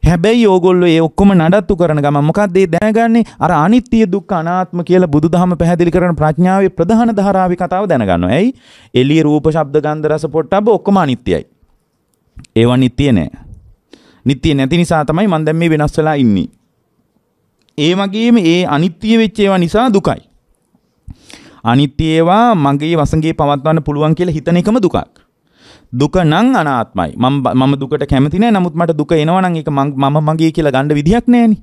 හැබැයි ඕගොල්ලෝ ඒ ඔක්කොම නඩත්තු කරන ගමන් මොකක්ද ඒ දැනගන්නේ අර අනිත්‍ය දුක්ඛ අනාත්ම කියලා බුදුදහම පැහැදිලි කරන ප්‍රඥාවේ ප්‍රධාන ධාරාවේ කතාව දැනගන්නවා. ඇයි? එළිය රූප ශබ්ද ගන්ධ රස පොට්ටබ්බ ඔක්කොම අනිත්‍යයි. ඒවා නිත්‍ය නෑ. නිත්‍ය නැති නිසා තමයි මම දැන් මේ වෙනස් වෙලා ඉන්නේ. ඒ වගේම ඒ අනිත්‍ය වෙච්ච ඒවා නිසා දුකයි. අනිත් ඒවා මගේ වසඟේ පවත්වන්න පුළුවන් කියලා හිතන එකම දුකක්. දුක නම් අනාත්මයි. මම මම දුකට කැමති නෑ. නමුත් මට දුක එනවා නම් ඒක මම මගේ කියලා ගන්න විදියක් නෑනේ.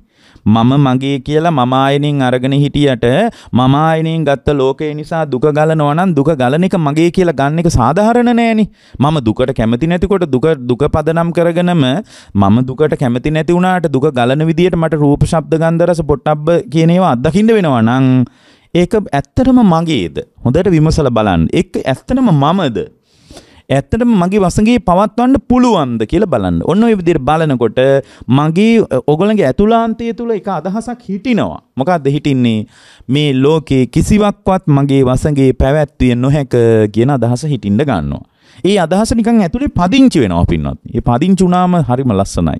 මම මගේ කියලා මම ආයෙනින් අරගෙන හිටියට මම ආයෙනින් ගත්ත ලෝකේ නිසා දුක ගලනවා නම් දුක ගලන එක මගේ කියලා ගන්න එක සාධාරණ නෑනේ. මම දුකට කැමති නැතිකොට දුක දුක පදනම් කරගෙනම මම දුකට කැමති නැති වුණාට දුක ගලන විදියට මට රූප ශබ්ද ගන්ධ රස පොට්ටබ්බ කියන ඒවා අත්දකින්න වෙනවා නම් ඒක ඇත්තටම මගේද හොඳට විමසල බලන්න එක් ඇත්තටම මමද ඇත්තටම මගේ වසගේ පවත්වන්න පුළුවන්ද කියලා බලන්න ඔන්න ඔය විදිහට බලනකොට මගේ ඔගලගේ ඇතුලාන්තය තුළ එක අදහසක් හිටිනවා මොකක්ද හිටින්නේ මේ ලෝකේ කිසිවක්වත් මගේ වසගේ පැවැත්විය නොහැක කියන අදහස හිටින්න ගන්නවා ඒ අදහස නිකන් ඇතුලේ පදිංචි වෙනවා පින්නත් ඒ පදිංචි වුණාම හරිම ලස්සනයි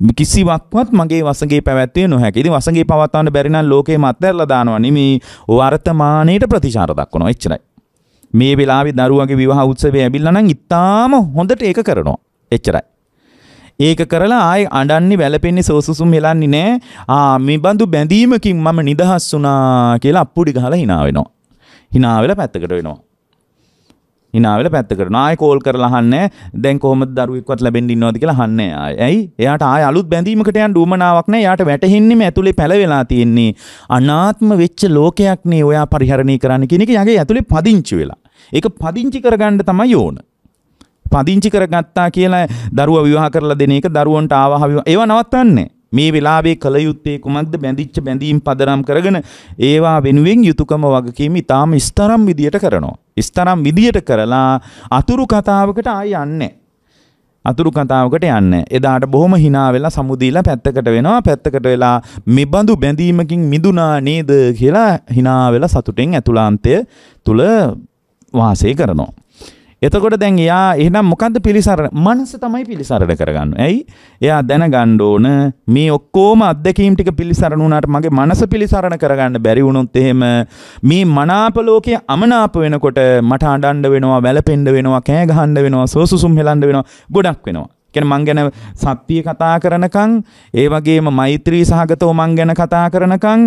කිසිවක්වත් මගේ වසගේ පැවැත්වේ නොහැකි. ඉතින් වසගේ පවත්වන්න බැරි නම් ලෝකේ මත්හැරලා දානවා නෙමේ වර්තමානයේට ප්‍රතිචාර දක්වනවා එච්චරයි. මේ වෙලාවේ දරුවගේ විවාහ උත්සවය ඇවිල්ලා නම් ඉතාම හොඳට ඒක කරනවා. එච්චරයි. ඒක කරලා ආයි අඬන්නේ වැළපෙන්නේ සෝසුසුම් හෙලන්නේ නෑ. ආ මේ බඳු බැඳීමකින් මම නිදහස් වුණා කියලා අප්පුඩි ගහලා hina වෙනවා. hina වෙලා පැත්තකට වෙනවා. හිනාවෙල පැත්තකට නාය කෝල් කරලහන්න දැන් කොහොම දරුවෙක්වත් ලැබෙන් ඉන්නවාද කියලා හන්න ඇයි එයාට ආය අලුත් බැඳීමකට යන් ඩුවමනාවක් නෑ යාට වැටහෙන්නම ඇතුලේ පැලවෙලා තියෙන්නේ අනාත්ම වෙච්ච ලෝකයක් නේ ඔයා පරිහරණය කරන්න කෙනෙක් යගේ ඇතුලේ පදිංචි වෙලා ඒක පදිංචි කරගන්න තමයි ඕන පදිංචි කරගත්තා කියලා දරුවා විවාහ කරලා දෙන එක දරුවන්ට ආවහ ඒවා නවත්වන්නේ මේ වෙලාවේ කළ යුත්තේ කුමක්ද බැඳිච්ච බැඳීම් පදනම් කරගෙන ඒවා වෙනුවෙන් යුතුයකම වගකීම ඊටාම ස්තරම් විදියට කරනවා. ස්තරම් විදියට කරලා අතුරු කතාවකට ආය යන්නේ අතුරු කතාවකට යන්නේ. එදාට බොහොම hina වෙලා සමුදීලා පැත්තකට වෙනවා. පැත්තකට වෙලා මිබඳු බැඳීමකින් මිදුණා නේද කියලා hina වෙලා සතුටෙන් ඇතුළාන්තය තුල වාසය කරනවා. එතකොට දැන් එයා එහෙනම් මොකද්ද පිළිසරණ? මනස තමයි පිළිසරණ කරගන්න. ඇයි? එයා දැනගන්න ඕන මේ ඔක්කොම අත්දැකීම් ටික පිළිසරණ වුණාට මගේ මනස පිළිසරණ කරගන්න බැරි වුණොත් එහෙම මේ මනාප ලෝකයේ අමනාප වෙනකොට මට අඬන්න වෙනවා, වැළපෙන්න වෙනවා, කෑ ගහන්න වෙනවා, සෝසුසුම් හෙලන්න වෙනවා, ගොඩක් වෙනවා. කියන්නේ මං ගැන සත්‍ය කතා කරනකම්, ඒ වගේම මෛත්‍රී සහගතව මං ගැන කතා කරනකම්,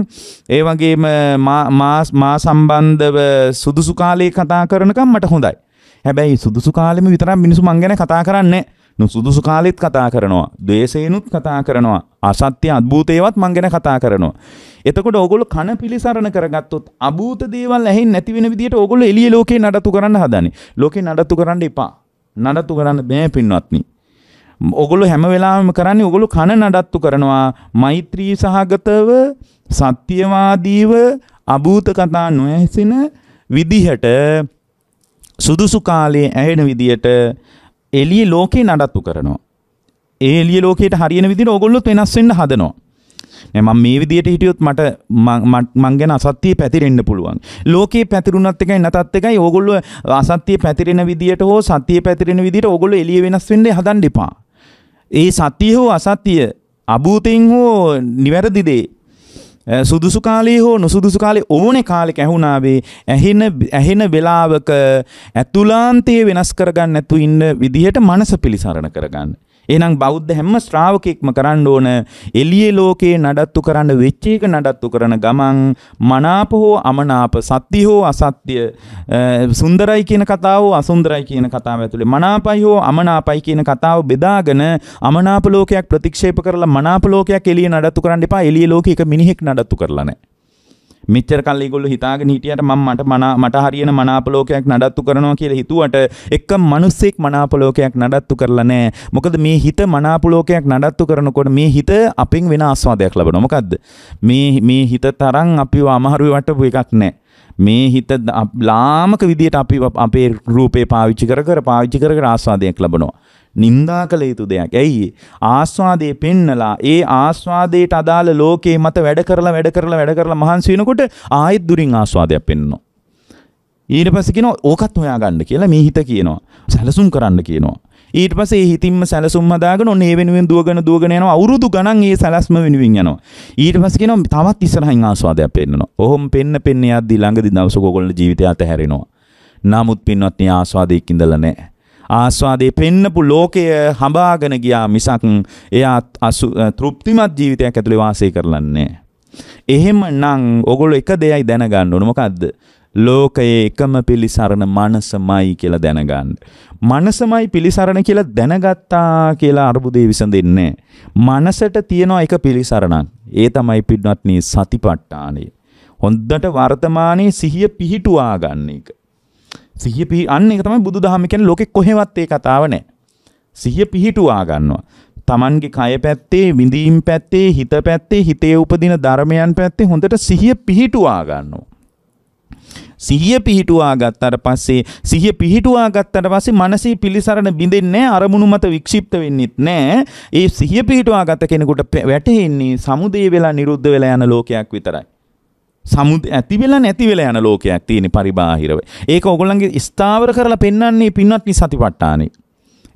ඒ වගේම මා සම්බන්ධව සුදුසු කාලේ කතා කරනකම් මට හොඳයි. හැබැයි සුදුසු කාලෙම විතරක් මිනිස්සු මං ගැන කතා කරන්නේ නුසුදුසු කාලෙත් කතා කරනවා දේශේනුත් කතා කරනවා අසත්‍ය අද්භූතේවත් මං ගැන කතා කරනවා එතකොට ඕගොල්ලෝ කන පිළිසරණ කරගත්තොත් අභූත දේවල් ඇහෙන්නේ නැති වෙන විදියට ඕගොල්ලෝ එළිය ලෝකේ නඩත්තු කරන්න හදනේ ලෝකේ නඩත්තු කරන්න එපා නඩත්තු කරන්න බෑ පින්වත්නි ඔගොලු හැම වෙලාම කරන්නේ ඔගොලු කන නඩත්තු කරනවා මෛත්‍රී සහගතව සත්‍යවාදීව අභූත කතා නොඇසෙන විදිහට සුදුසු කාලයේ ඇහෙන විදියට එළිය ලෝකේ නඩත්තු කරනවා. ඒ එළිය ලෝකයට හරියන විදිහට ඕගොල්ලොත් වෙනස් වෙන්න හදනවා. නෑ මම මේ විදියට හිටියොත් මට මං ගැන අසත්‍යය පැතිරෙන්න පුළුවන්. ලෝකේ පැතිරුණත් එකයි නැතත් එකයි ඕගොල්ලෝ අසත්‍යය පැතිරෙන විදියට හෝ සත්‍යය පැතිරෙන විදියට ඕගොල්ලෝ එළිය වෙනස් වෙන්න හදන්න එපා. ඒ සත්‍ය හෝ අසත්‍ය අභූතෙන් හෝ නිවැරදි දේ සුදුසු කාලේ හෝ නොසුදුසු කාලේ ඕනේ කාලෙක ඇහුණාවේ ඇහෙන ඇහෙන වෙලාවක ඇතුලාන්තයේ වෙනස් කරගන්න නැතු ඉන්න විදිහට මනස පිළිසරණ කරගන්න. එහෙනම් බෞද්ධ හැම ශ්‍රාවකෙක්ම කරන්න ඕන එළියේ ලෝකේ නඩත්තු කරන්න වෙච්ච එක නඩත්තු කරන ගමන් මනාප හෝ අමනාප සත්‍ය හෝ අසත්‍ය සුන්දරයි කියන කතාව හෝ අසුන්දරයි කියන කතාව ඇතුලේ මනාපයි හෝ අමනාපයි කියන කතාව බෙදාගෙන අමනාප ලෝකයක් ප්‍රතික්ෂේප කරලා මනාප ලෝකයක් එළියේ නඩත්තු කරන්න එපා එළියේ ලෝකේ එක මිනිහෙක් නඩත්තු කරලා නැහැ මෙච්චර කල් ඒගොල්ලෝ හිතාගෙන හිටියට මම මට මට හරියන මනාප ලෝකයක් නඩත්තු කරනවා කියලා හිතුවට එක මිනිස්සෙක් මනාප ලෝකයක් නඩත්තු කරලා නැහැ. මොකද මේ හිත මනාප ලෝකයක් නඩත්තු කරනකොට මේ හිත අපෙන් වෙන ආස්වාදයක් ලබනවා. මොකද්ද? මේ මේ හිත තරම් අපිව අමාරුවේ වටපු එකක් නැහැ. මේ හිත ලාමක විදියට අපි අපේ රූපේ පාවිච්චි කර කර පාවිච්චි කර කර ආස්වාදයක් ලබනවා. නින්දා කළ යුතු දෙයක්. ඇයි? ආස්වාදයේ පෙන්නලා ඒ ආස්වාදයට අදාළ ලෝකේ මත වැඩ කරලා වැඩ කරලා වැඩ කරලා මහන්සි වෙනකොට ආයෙත් දුරින් ආස්වාදයක් පෙන්නවා. ඊට පස්සේ කියනවා ඕකත් හොයාගන්න කියලා මේ හිත කියනවා. සැලසුම් කරන්න කියනවා. ඊට පස්සේ හිතින්ම සැලසුම් හදාගෙන ඔන්න ඒ වෙනුවෙන් දුවගෙන දුවගෙන යනවා අවුරුදු ගණන් ඒ සැලැස්ම වෙනුවෙන් යනවා ඊට පස්සේ කියනවා තවත් ඉස්සරහින් ආස්වාදයක් පෙන්නනවා ඔහොම පෙන්න පෙන්න යද්දී ළඟදී දවසක ඕගොල්ලෝ ජීවිතය අතහැරෙනවා නමුත් පින්වත්නි ආස්වාදයක් ඉඳලා නැහැ ආස්වාදේ පෙන්නපු ලෝකය හඹාගෙන ගියා මිසක් එයා තෘප්තිමත් ජීවිතයක් ඇතුලේ වාසය කරලන්නේ එහෙමනම් ඔගොල්ලෝ එක දෙයයි දැනගන්න ඕන මොකද්ද ලෝකයේ එකම පිළිසරණ මනසමයි කියලා දැනගන්න. මනසමයි පිළිසරණ කියලා දැනගත්තා කියලා අරුබුදේ විසඳෙන්නේ මනසට තියෙනවා එක පිළිසරණක්. ඒ තමයි පිටවත්නි සතිපට්ඨානෙ. හොඳට වර්තමානයේ සිහිය පිහිටුවා ගන්න එක. සිහිය පිහිටන්න එක තමයි බුදුදහම කියන්නේ ලෝකෙ කොහෙවත් ඒ කතාව නැහැ. සිහිය පිහිටුවා ගන්නවා. Tamanගේ කය පැත්තේ, විඳීම් පැත්තේ, හිත පැත්තේ, හිතේ උපදින ධර්මයන් පැත්තේ හොඳට සිහිය පිහිටුවා ගන්නවා. සිහිය පිහිටුවා ගත්තට පස්සේ සිහිය පිහිටුවා ගත්තට පස්සේ මනසේ පිලිසරණ බිඳෙන්නේ අරමුණු මත වික්ෂිප්ත වෙන්නෙත් නෑ. ඒ සිහිය පිහිටුවා ගත කෙනෙකුට වැටහෙන්නේ සමුදේ වෙලා නිරුද්ධ වෙලා යන ලෝකයක් විතරයි. සමුද ඇතිවෙලා නැතිවෙලා යන ලෝකයක් තියෙන පරිබාහිරව. ඒක ඔගොල්ලන්ගේ ස්ථාවර කරලා පෙන්වන්නේ පින්වත්නි සතිපට්ඨානේ.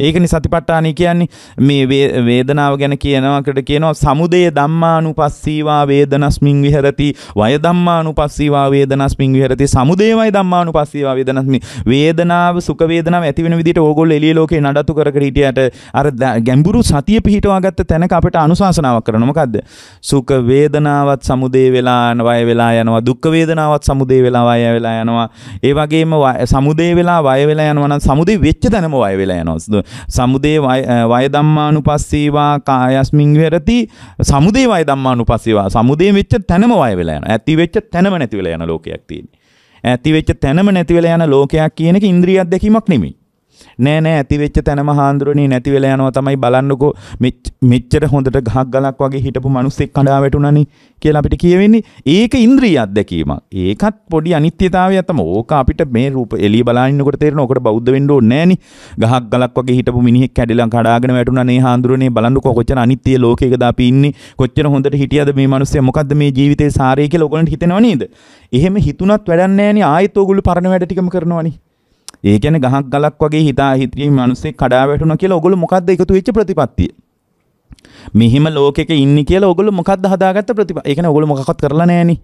ඒකනි සතිපට්ඨානය කියන්නේ මේ වේදනාව ගැන කියනවාකට කියනවා සමුදය ධම්මානුපස්සීවා වේදනස්මින් විහෙරති වය ධම්මානුපස්සීවා වේදනස්මින් විහෙරති සමුදය වය ධම්මානුපස්සීවා වේදනස්මින් වේදනාව සුඛ වේදනාව ඇති වෙන විදිහට ඕගොල්ලෝ එළිය ලෝකේ නඩත්තු කර කර හිටියට අර ගැඹුරු සතිය පිහිටවාගත්ත තැනක අපිට අනුශාසනාවක් කරනවා මොකද්ද සුඛ වේදනාවත් සමුදය වෙලා වය වෙලා යනවා දුක් වේදනාවත් සමුදය වෙලා වය වෙලා යනවා ඒ වගේම සමුදය වෙලා වය වෙලා යනවා නම් සමුදය වෙච්ච තැනම වය වෙලා යනවා සමුදේ වය ධම්මානුපස්සීවා කායස්මින් විහෙරති සමුදේ වය ධම්මානුපස්සීවා සමුදේ වෙච්ච තැනම වය වෙලා යනවා. ඇති වෙච්ච තැනම නැති වෙලා යන ලෝකයක් තියෙන්නේ. ඇති වෙච්ච තැනම නැති වෙලා යන ලෝකයක් කියන එක ඉන්ද්‍රිය අධ්‍යක්ීමක් නෙමෙයි. නෑ නෑ ඇති වෙච්ච තැනම හාමුදුරනේ නැති වෙලා යනවා තමයි බලන්නකෝ මෙච්චර හොඳට ගහක් ගලක් වගේ හිටපු මිනිස්සෙක් කඩා වැටුණානේ කියලා අපිට කියවෙන්නේ ඒක ඉන්ද්‍රිය අත්දැකීමක් ඒකත් පොඩි අනිත්‍යතාවයක් තමයි ඕක අපිට මේ රූප එළිය බලනකොට තේරෙනවා ඔකට බෞද්ධ වෙන්න ඕනේ නෑනේ ගහක් ගලක් වගේ හිටපු මිනිහෙක් කැඩිලා කඩාගෙන වැටුණානේ හාමුදුරනේ බලන්නකෝ කොච්චර අනිත්‍ය ලෝකයකද අපි ඉන්නේ කොච්චර හොඳට හිටියද මේ මිනිස්සයා මොකද්ද මේ ජීවිතේ සාරය කියලා ඔයගොල්ලන්ට හිතෙනව නේද එහෙම හිතුණත් වැඩක් නෑනේ ආයෙත් ඔයගොල්ලෝ පරණ වැඩ ටිකම කරනවනේ ඒ කියන්නේ ගහක් ගලක් වගේ හිතා හිතේ මිනිස්සෙක් කඩා වැටුණා කියලා ඔගොල්ලෝ මොකද්ද එකතු වෙච්ච ප්‍රතිපත්තිය? මෙහිම ලෝකෙක ඉන්නේ කියලා ඔගොල්ලෝ මොකද්ද හදාගත්ත ප්‍රතිපත්තිය? ඒ කියන්නේ ඔගොල්ලෝ මොකක්වත් කරලා නැහනේ.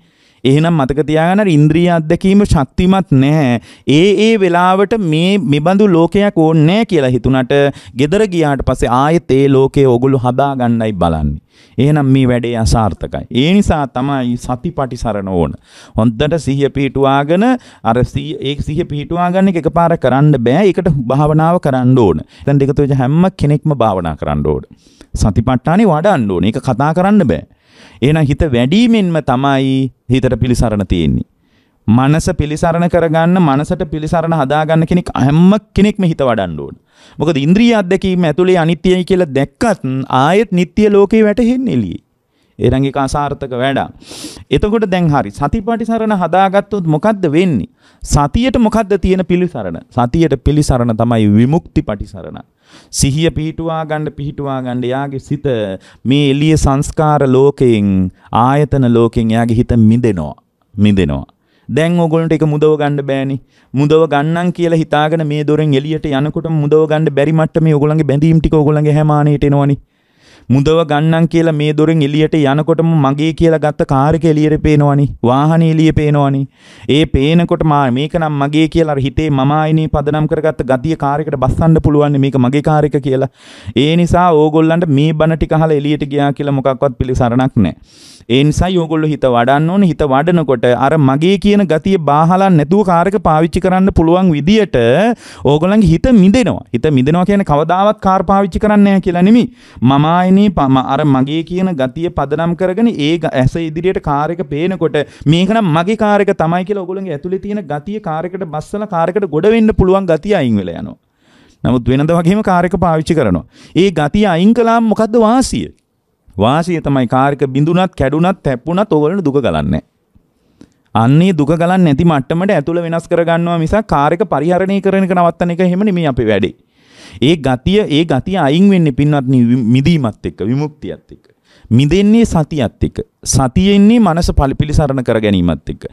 එහෙනම් මතක තියාගන්න ඉන්ද්‍රිය අත්දැකීම ශක්තිමත් නැහැ. ඒ ඒ වෙලාවට මේ මෙබඳු ලෝකයක් ඕනේ නැහැ කියලා හිතුණට ගෙදර ගියාට පස්සේ ආයෙත් ඒ ලෝකේ ඕගොල්ලෝ හදා ගන්නයි බලන්නේ. එහෙනම් මේ වැඩේ අසාර්ථකයි. ඒ නිසා තමයි සතිපටිසරණ ඕන. හොඳට සිහිය පිහිටුවාගෙන අර ඒ සිහිය පිහිටුවාගන්න එක එකපාර කරන්න බෑ. ඒකට භාවනාව කරන්න ඕන. දැන් දෙක තුන හැම කෙනෙක්ම භාවනා කරන්න ඕන. සතිපට්ඨානේ වඩන්න ඕන. ඒක කතා කරන්න බෑ. එහෙනම් හිත වැඩිමෙන්ම තමයි හිතට පිළිසරණ තියෙන්නේ. මනස පිළිසරණ කරගන්න මනසට පිළිසරණ හදාගන්න කෙනෙක් හැම කෙනෙක්ම හිත වඩන්න ඕන. මොකද ඉන්ද්‍රිය අධ්‍යක්ීම ඇතුලේ අනිත්‍යයි කියලා දැක්කත් ආයෙත් නිට්ටිය ලෝකේ වැටෙන්නේ එළියේ. ඒරංගික අසාර්ථක වැඩක්. එතකොට දැන් හරි සතිපටිසරණ හදාගත්තොත් මොකද්ද වෙන්නේ? සතියට මොකද්ද තියෙන පිළිසරණ? සතියට පිළිසරණ තමයි විමුක්ති පටිසරණ. සිහිය පිහිටුවා ගන්න පිහිටුවා ගන්න යාගේ සිත මේ එළිය සංස්කාර ලෝකයෙන් ආයතන ලෝකයෙන් යාගේ හිත මිදෙනවා. මිදෙනවා. දැන් ඕගොල්ලන්ට ඒක මුදව ගන්න බෑනේ. මුදව ගන්නම් කියලා හිතාගෙන මේ දොරෙන් එළියට යනකොට මුදව ගන්න බැරි මට්ටමේ ඕගොල්ලන්ගේ බැඳීම් ටික ඕගොල්ලන්ගේ හැමානෙට එනවනේ. මුදව ගන්නම් කියලා මේ දොරෙන් එළියට යනකොටම මගේ කියලා ගත්ත කාර් එක එළියට පේනවනේ. වාහනේ එළිය පේනවනේ. ඒ පේනකොට මා මේක නම් මගේ කියලා අර හිතේ මම ආයිනේ පදනම් කරගත්ත ගතිය කාර් එකට බස්සන්න පුළුවන් මේක මගේ කාර් එක කියලා. ඒ නිසා ඕගොල්ලන්ට මේ බන ටික අහලා එළියට ගියා කියලා මොකක්වත් පිළිසරණක් නැහැ. ඒ නිසා ඕගොල්ලෝ හිත වඩන්න ඕනේ. හිත වඩනකොට අර මගේ කියන ගතිය බාහලා නැතුව කාර් එක පාවිච්චි කරන්න පුළුවන් විදියට ඕගොල්ලන්ගේ හිත මිදෙනවා. හිත මිදෙනවා කියන්නේ කවදාවත් කාර් පාවිච්චි කරන්නේ නැහැ කියලා නෙමෙයි. මම ආයිනේ අන්නේ අර මගේ කියන ගතිය පදනම් කරගෙන ඒ ඇස ඉදිරියට කාර් එක පේනකොට මේක නම් මගේ කාර් එක තමයි කියලා ඔයගොල්ලන්ගේ ඇතුලේ තියෙන ගතිය කාර් එකට බස්සලා කාර් එකට ගොඩ වෙන්න පුළුවන් ගතිය අයින් වෙලා යනවා. නමුත් වෙනද වගේම කාර් එක පාවිච්චි කරනවා. ඒ ගතිය අයින් කළාම මොකද්ද වාසිය? වාසිය තමයි කාර් එක බිඳුනත් කැඩුනත් තැප්පුණත් ඔයගොල්ලෝ දුක ගලන්නේ අන්නේ දුක ගලන්නේ නැති මට්ටමට ඇතුළ වෙනස් කරගන්නවා මිසක් කාර් එක පරිහරණය කරන එක නවත්තන එක එහෙම නෙමෙයි අපි වැඩේ. ඒ ගතිය ඒ ගතිය අයින් වෙන්නේ පින්වත් මිදීමත් එක්ක විමුක්තියත් එක්ක. මිදෙන්නේ සතියත් එක්ක. සතියෙන්නේ මනස පිළිසරණ කර ගැනීමත් එක්ක.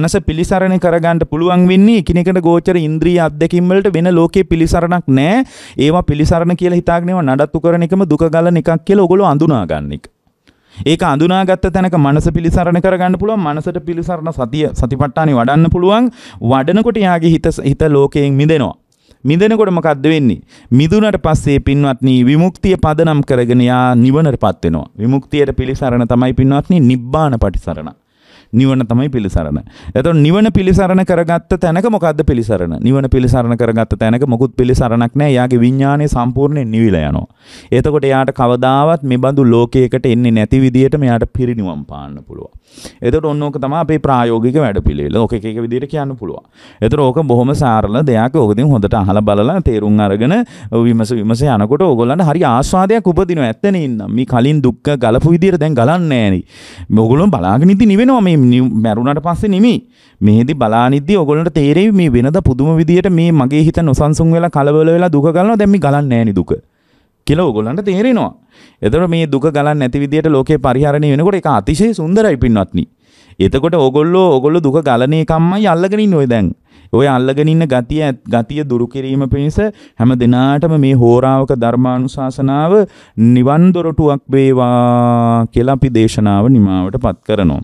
මනස පිළිසරණ කරගන්න පුළුවන් වෙන්නේ එකිනෙකට ගෝචර ඉන්ද්‍රිය අධ්‍යක්ීම් වලට වෙන ලෝකේ පිළිසරණක් නැහැ. ඒවා පිළිසරණ කියලා හිතාගෙන ඒවා නඩත්තු කරන එකම දුක ගලන එකක් කියලා ඔයගොල්ලෝ අඳුනා ගන්න එක. ඒක අඳුනාගත්ත තැනක මනස පිළිසරණ කරගන්න පුළුවන් මනසට පිළිසරණ සතිය සතිපට්ඨානෙ වඩන්න පුළුවන් වඩනකොට යාගේ හිත හිත ලෝකයෙන් මිදෙනවා මිදෙනකොට මොකක්ද වෙන්නේ? මිදුනට පස්සේ පින්වත්නි විමුක්තිය පදනම් කරගෙන යා නිවනටපත් වෙනවා. විමුක්තියට පිළිසරණ තමයි පින්වත්නි නිබ්බාන පටිසරණ. නිවන තමයි පිළිසරණ. එතකොට නිවන පිළිසරණ කරගත්ත තැනක මොකද්ද පිළිසරණ? නිවන පිළිසරණ කරගත්ත තැනක මොකුත් පිළිසරණක් නැහැ. යාගේ විඥානය සම්පූර්ණයෙන් නිවිලා යනවා. එතකොට එයාට කවදාවත් මේ බඳු ලෝකයකට එන්නේ නැති විදියට මෙයාට පිරිණිවන් පාන්න පුළුවන්. එතකොට ඔන්න ඕක තමයි අපේ ප්‍රායෝගික වැඩපිළිවෙල. ඕක එක එක විදියට කියන්න පුළුවන්. එතකොට ඕක බොහොම සාරල දෙයක්. ඕකදින් හොඳට අහලා බලලා තේරුම් අරගෙන විමස විමස යනකොට ඕගොල්ලන්ට හරි ආස්වාදයක් උපදිනවා. ඇත්තනේ ඉන්නම්. මේ කලින් දුක්ඛ ගලපු විදියට දැන් ගලන්නේ නැහැ නේ. මේගොල්ලෝ බලාගෙන ඉඳි නිවෙනවා මේ මැරුණට පස්සේ නෙමෙයි. මේදි බලානිද්දී ඔයගොල්ලන්ට තේරෙයි මේ වෙනද පුදුම විදියට මේ මගේ හිත නොසන්සුන් වෙලා කලබල වෙලා දුක ගන්නවා දැන් මේ ගලන්නේ නැහැ නේ දුක. කියලා ඔයගොල්ලන්ට තේරෙනවා. එතකොට මේ දුක ගලන්නේ නැති විදියට ලෝකේ පරිහරණය වෙනකොට ඒක අතිශය සුන්දරයි පින්වත්නි. එතකොට ඔයගොල්ලෝ ඔයගොල්ලෝ දුක ගලන එකමයි අල්ලගෙන ඉන්නේ ඔය දැන්. ඔය අල්ලගෙන ඉන්න ගතිය ගතිය දුරු කිරීම පිණිස හැම දිනාටම මේ හෝරාවක ධර්මානුශාසනාව නිවන් දොරටුවක් වේවා කියලා අපි දේශනාව නිමාවටපත් කරනවා